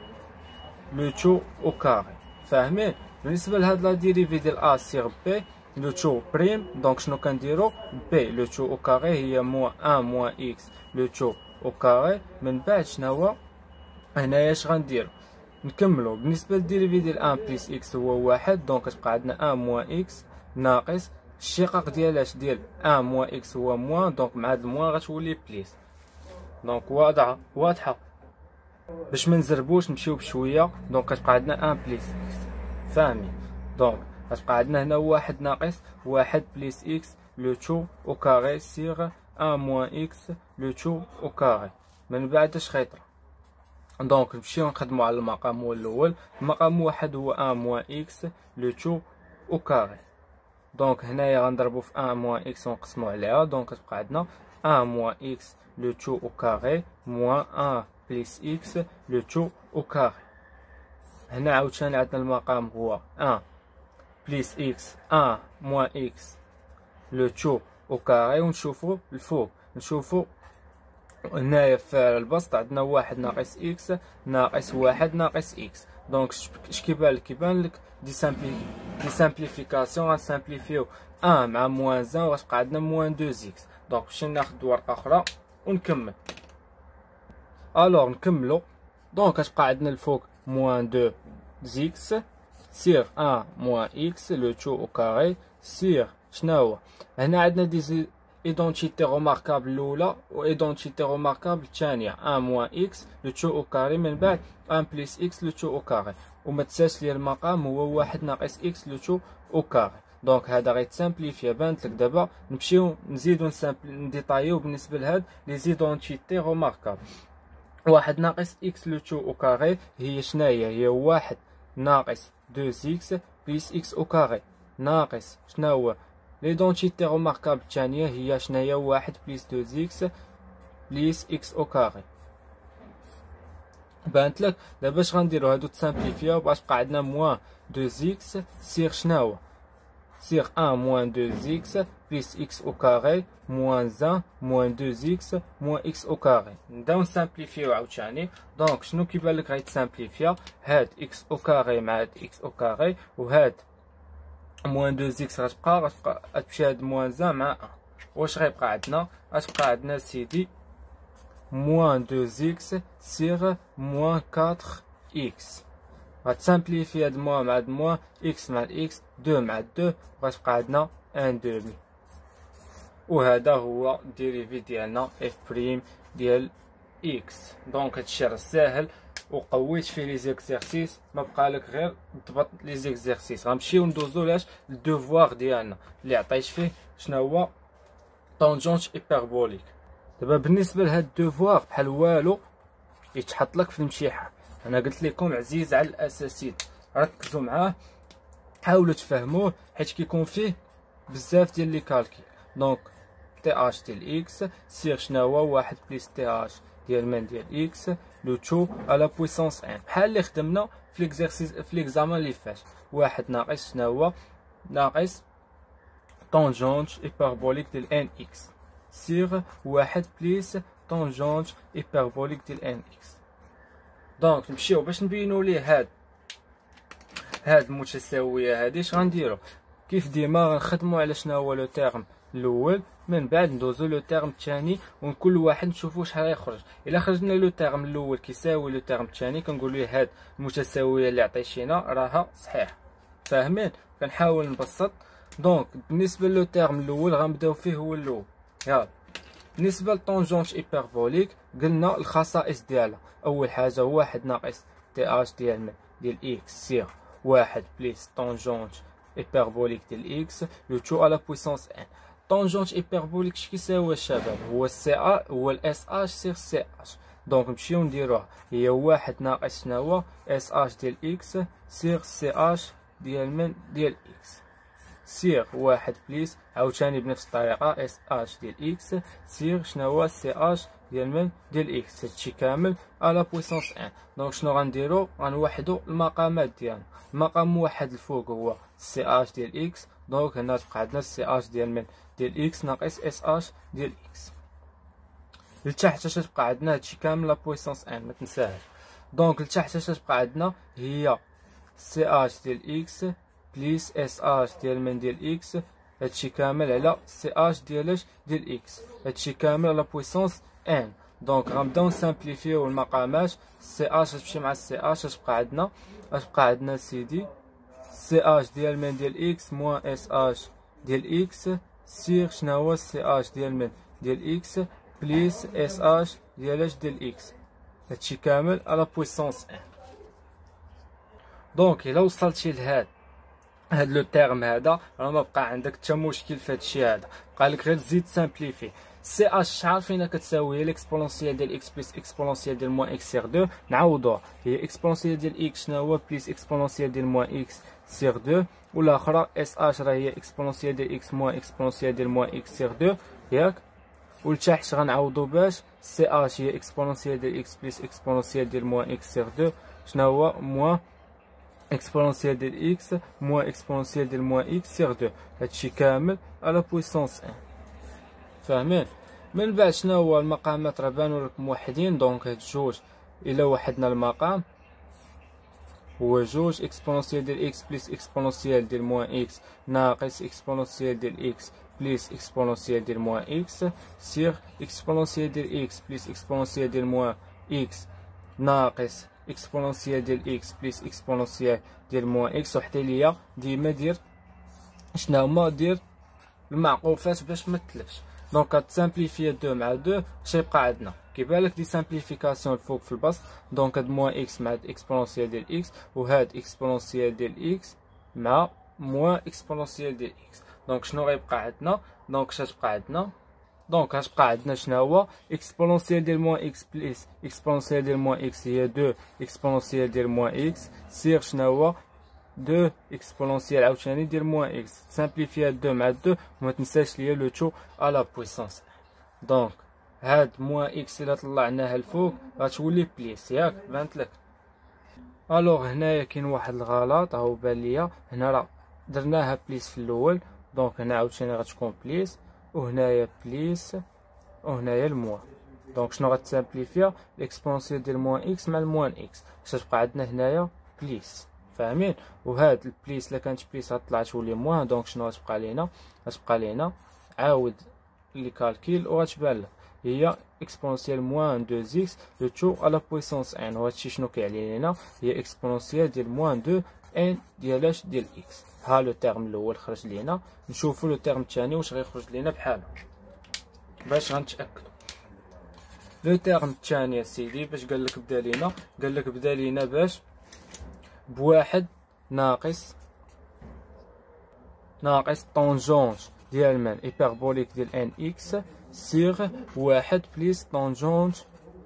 لو تو او كاري فاهمين بالنسبه لهاد لا ديريفي ديال ا سيغ بي لو تو بريم دونك شنو كنديرو بي لو تو او كاري هي موان ان موان اكس لو تو او كاري من بعد شنو هو هنايا اش غندير نكملو بالنسبه للديريفي ديال ان بليس اكس هو واحد دونك تبقى عندنا ان موان اكس ناقص الشقاق ديالاش ديال ان موان اكس هو موان دونك مع هاد الموان غتولي بليس دونك واضحه واضحه باش ما نزربوش نمشيو بشويه دونك كتبقى عندنا ان بليس اكس فاهمين دونك غتبقى عندنا هنا واحد ناقص واحد بليس اكس لو تو او كاري سيغ ان موان اكس لو تو او كاري من بعد اش خيطرة دونك نمشيو نخدمو على المقام هو الاول المقام واحد هو ان موان اكس لو تو او كاري دونك هنايا غنضربو في ان موان اكس ونقسمو عليها دونك غتبقى عندنا ان موان اكس لو تو او كاري موان ان بليس اكس لو تو او كاري هنا عاوتاني عندنا المقام هو ان بليس اكس ان موان اكس لو تو او كاري ونشوفو الفوق نشوفو هنايا في البسط عندنا واحد ناقص اكس ناقص واحد ناقص اكس دونك اش كيبان لك كيبان لك دي سامبليفيكاسيون غنسامبليفيو ان مع موان زان وغتبقى عندنا موان دو اكس دونك باش ناخد ورقه اخرى ونكمل الوغ نكملو دونك غتبقى عندنا الفوق موان دو x سير 1 موان اكس لو تو او كاري سير شناهو هنا عندنا دي ايدونتيتي روماركابل الاولى و ايدونتيتي روماركابل الثانيه 1 موان اكس لو تو او كاري من بعد 1 بليس اكس لو تو او كاري وما تنساش لي المقام هو واحد ناقص اكس لو تو او كاري دونك هذا غيتسامبليفيا بانت لك دابا نمشيو نزيدو نديطايو بالنسبه لهاد لي زيدونتيتي روماركابل واحد ناقص اكس لو تو او كاري هي شناهي هي واحد ناقص 2x بلس x او كاري ناقص شنو هو ليدونتيتي ريماركابل الثانيه هي شناهي واحد بلس 2x بلس x او كاري بانت لك دابا اش غنديرو هادو تسامبليفيا وباش بقى عندنا موان 2x سير شناهو sur 1 moins 2x plus x au carré moins 1 moins 2x moins x au carré. Donc simplifier je دونك qui va le Simplifier head x au carré مع x au carré head moins 2x غتبقى غتبقى moins 1, moins 1 mais 1 واش غيبقى عندنا cest à dit moins 2x sur moins 4x غتسامبليفي هاد موان مع هاد موان اكس مع الاكس دو مع دو وغتبقى عندنا ان دوبل وهذا هو الديريفي ديالنا اف بريم ديال اكس دونك هادشي راه ساهل وقويت فيه لي زيكزيرسيس ما بقى غير تضبط لي زيكزيرسيس غنمشيو ندوزو لاش الدوفوار ديالنا اللي عطيت فيه شنو هو طونجونت ايبربوليك دابا بالنسبه لهاد الدوفوار بحال والو يتحط لك في المشيحه انا قلت لكم عزيز على الاساسيد ركزوا معاه حاولوا تفهموه حيت كيكون فيه بزاف ديال لي كالكي دونك تي اش ديال اكس سير شنو هو واحد بليس تي اش ديال من ديال اكس لو تو على بويسونس ان بحال اللي خدمنا في ليكزارسيس في ليكزامان اللي فات واحد ناقص شنو هو ناقص طونجونت ايبربوليك ديال ان اكس سير واحد بليس طونجونت ايبربوليك ديال ان اكس دونك نمشيو باش نبينو ليه هاد هاد المتساويه هادي اش غنديرو كيف ديما غنخدمو على شنو هو لو تيرم الاول من بعد ندوزو لو تيرم الثاني وكل واحد نشوفو شحال يخرج الا خرجنا لو تيرم الاول كيساوي لو تيرم الثاني كنقولو ليه هاد المتساويه اللي عطيتينا راها صحيح فاهمين كنحاول نبسط دونك بالنسبه لو تيرم الاول غنبداو فيه هو الاول يلا بالنسبه للطونجونت ايبربوليك قلنا الخصائص ديالها اول حاجه واحد ناقص تي اش ديال ديال اكس سيغ واحد بليس طونجونت ايبربوليك ديال اكس لو تو على بويسونس ان طونجونت ايبربوليك اش كيساوي الشباب هو السي ا هو الاس اش سيغ سي اش دونك نمشيو نديروها هي واحد ناقص شناهو اس اش ديال اكس سير سي اش ديال من ديال اكس سير واحد بليس عاوتاني بنفس الطريقه اس اش ديال اكس سير شناهو سي اش ديال من ديال اكس هادشي كامل على بويسونس ان دونك شنو غنديرو غنوحدو المقامات ديالنا المقام واحد الفوق هو سي اش ديال اكس دونك هنا تبقى عندنا سي اش ديال من ديال اكس ناقص اس اش ديال اكس لتحت اش تبقى عندنا هادشي كامل على بويسونس ان متنساهاش دونك لتحت اش تبقى عندنا هي سي اش ديال اكس بليس اس اش ديال من ديال اكس هادشي كامل على سي اش ديال اش ديال اكس هادشي كامل على بويسونس ان دونك غنبداو نسامبليفيو المقامات سي اش تمشي مع سي اش اش بقى عندنا اش بقى عندنا سيدي سي اش ديال من ديال اكس موان اس اش ديال اكس سير شنو هو سي اش ديال من ديال اكس بليس اس اش ديال اش ديال اكس هادشي كامل على بويسونس ان دونك الا وصلتي لهاد هاد لو تيرم هذا راه ما بقى عندك حتى مشكل في هادشي هذا بقى لك غير تزيد سامبليفي سي اش عارفين كتساوي ليكسبونونسيال ديال اكس بلس اكسبونسيال ديال موان اكس سيغ دو نعوضوها هي اكسبونسيال ديال اكس شنو هو بلس ديال موان اكس سيغ 2 والاخرى اس اش راه هي اكسبونسيال ديال اكس موان اكسبونونسيال ديال موان اكس سيغ دو ياك والتحت غنعوضو باش سي اش هي اكسبونسيال ديال اكس بلس اكسبونسيال ديال موان اكس سيغ دو شنو هو موان exponentielle de x moins exponentielle de moins x sur 2 هادشي كامل على بويسونس ان فاهمين من بعد شنو هو المقامات راه بانوا لكم دونك هاد جوج الا وحدنا المقام هو جوج ديال اكس ديال موان اكس ناقص اكسبونونسيال ديال اكس بليس اكسبونونسيال ديال موان اكس وحتى ليا ديما دير شنو هما دير المعقوفات باش ما تلفش دونك تسامبليفي دو مع دو اش يبقى عندنا كيبان لك دي سامبليفيكاسيون الفوق في البسط دونك هاد موان اكس مع هاد اكسبونونسيال ديال اكس وهاد اكسبونونسيال ديال اكس مع موان اكسبونونسيال ديال اكس دونك شنو غيبقى عندنا دونك اش غتبقى عندنا دونك غتبقى عندنا شنو هو اكسبونونسيال ديال موان اكس بليس اكسبونونسيال ديال موان اكس هي 2 اكسبونونسيال ديال موان اكس سير شنو هو 2 اكسبونونسيال عاوتاني ديال موان اكس سامبليفيها 2 مع 2 وما تنساش ليا لو تو على بويسونس دونك هاد موان اكس الا طلعناها الفوق غتولي بليس ياك بانت لك الوغ هنايا كاين واحد الغلط هو بان ليا هنا راه درناها بليس في الاول دونك هنا عاوتاني غتكون بليس وهنايا بليس وهنايا الموان دونك شنو غتسامبليفيا ليكسبونسيون ديال موان اكس مع الموان اكس باش تبقى عندنا هنايا بليس فاهمين وهاد البليس الا كانت بليس غتطلع تولي موان دونك شنو غتبقى لينا غتبقى لينا عاود لي كالكيل وغتبان هي اكسبونسيال موان 2 اكس لو تو على بويسونس ان وهادشي شنو كيعني لينا هي اكسبونسيال ديال موان 2 ان ديال اش ديال اكس ها لو تيرم الاول خرج لينا نشوفو لو تيرم الثاني واش غيخرج لينا بحالو باش غنتاكدوا لو تيرم الثاني سيدي باش قال لك بدا لينا قال لك بدا لينا باش بواحد ناقص ناقص طونجونج ديال من ايبربوليك ديال ان اكس سيغ واحد بليس طونجونج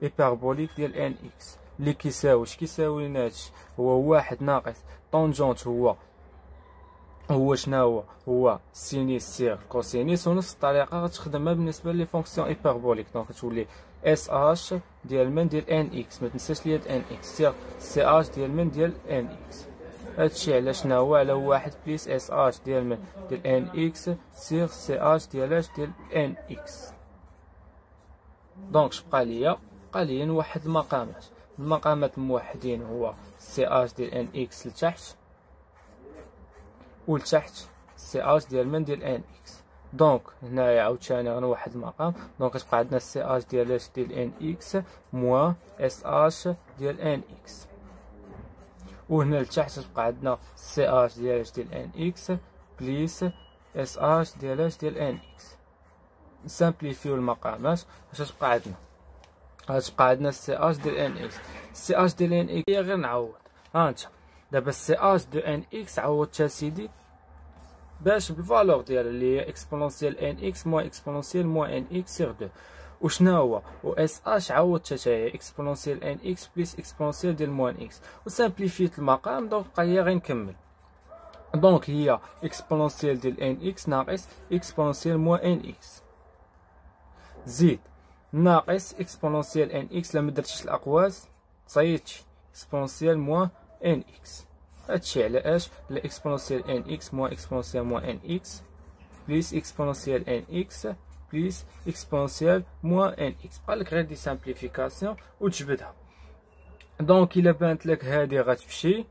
ايبربوليك ديال ان اكس اللي كيساوي اش كيساوي لنا هو واحد ناقص طونجونج هو هو شناهو هو سينيس سيغ كوسينيس ونفس الطريقه غتخدمها بالنسبه لي فونكسيون ايبربوليك دونك تولي اس اش ديال من ديال ان اكس ما تنساش ليا ان اكس سيغ سي اش ديال من ديال ان اكس هادشي على شناهو على واحد بليس اس اش ديال من ديال ان اكس سيغ سي اش ديال اش ديال ان اكس دونك شبقى ليا بقى ليا نوحد المقامات المقامات الموحدين هو سي اش ديال ان اكس لتحت ولتحت سي اش ديال من ديال ان اكس دونك هنايا عاوتاني غنوحد واحد المقام دونك غتبقى عندنا سي اش ديال اش ديال ان اكس موان اس اش ديال ان اكس وهنا لتحت تبقى عندنا سي اش ديال اش ديال ان اكس بليس اس اش ديال اش ديال ان اكس نسامبليفيو المقامات باش تبقى عندنا غتبقى عندنا سي اش ديال ان اكس سي اش ديال ان اكس هي غير نعوض ها انت دابا السي اش إيه دو ان اكس عوضتها سيدي باش بالفالور ديالها اللي هي اكسبونونسيال ان اكس موان اكسبونونسيال موان ان اكس سيغ دو وشناهو هو و اس اش عوضتها تاهي اكسبونونسيال ان اكس بليس اكسبونونسيال ديال موان اكس و سامبليفيت المقام دونك بقا هي نكمل دونك هي اكسبونونسيال ديال ان اكس ناقص اكسبونونسيال موان ان اكس زيد ناقص اكسبونونسيال ان اكس لما درتيش الاقواس تصيدش اكسبونونسيال موان nx, x, à la h, l'exponentielle n moins exponentielle moins nx, plus exponentielle nx, plus exponentielle moins nx, Par le critère de simplification, où tu veux d'abord. Donc il va être le critère de ratpucher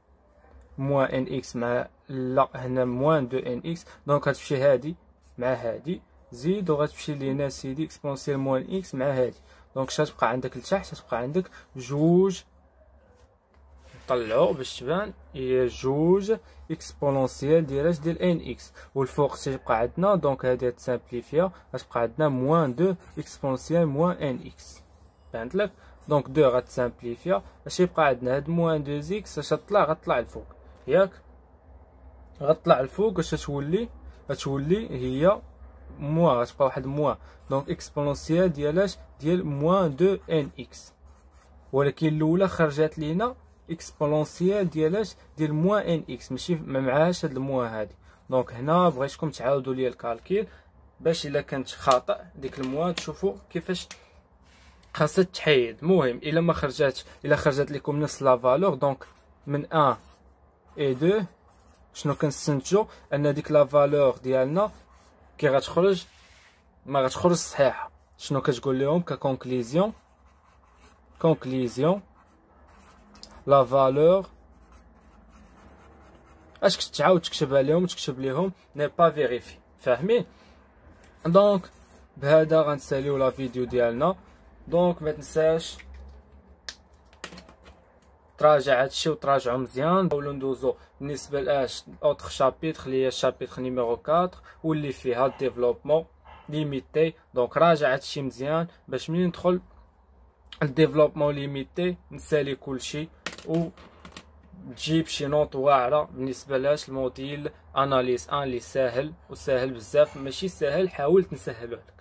moins nx, x, mais là moins de nx, Donc ratpucher h dit, mais h z doit ratpucher l'inversé exponentiel moins x, mais h. Donc ça se passe avec les calculs, ça se avec طلعوا باش تبان هي جوج اكسبونونسيال ديال اش ديال ان اكس والفوق تيبقى عندنا دونك هذه تسامبليفيا غتبقى عندنا موان دو اكسبونسيال موان ان اكس فهمت لك دونك دو غتسامبليفيا اش يبقى عندنا هاد موان دو اكس اش طلع غتطلع الفوق ياك غتطلع الفوق اش تولي غتولي هي موان غتبقى واحد موان دونك اكسبونونسيال ديال اش ديال موان دو ان اكس ولكن الاولى خرجت لينا اكسبونسيال ديال اش ديال موا ان اكس ماشي ما معهاش هاد الموا هادي دونك هنا بغيتكم تعاودوا لي الكالكيل باش الا كانت خطا ديك الموا تشوفوا كيفاش خاصها تحيد المهم الا ما خرجاتش الا خرجت لكم نفس لا فالور دونك من 1 اي 2 شنو كنستنتجو ان ديك لا فالور ديالنا كي غتخرج ما غتخرج صحيحه شنو كتقول لهم ككونكليزيون كونكليزيون لا فالور اش كنت تعاود تكتبها لهم تكتب لهم ني با فيريفي فاهمين دونك بهذا غنساليو لا فيديو ديالنا دونك ما تنساش تراجع هادشي وتراجعو مزيان نحاولو ندوزو بالنسبه لاش اوتر شابيتخ لي هي شابيتخ نيميرو كاتخ واللي فيها ديفلوبمون ليميتي دونك راجع هادشي مزيان باش منين ندخل الديفلوبمون ليميتي نسالي كلشي وتجيب شي نوط واعره بالنسبه لهاش الموديل اناليس ان لي ساهل وساهل بزاف ماشي ساهل حاولت حاول تنسهلوه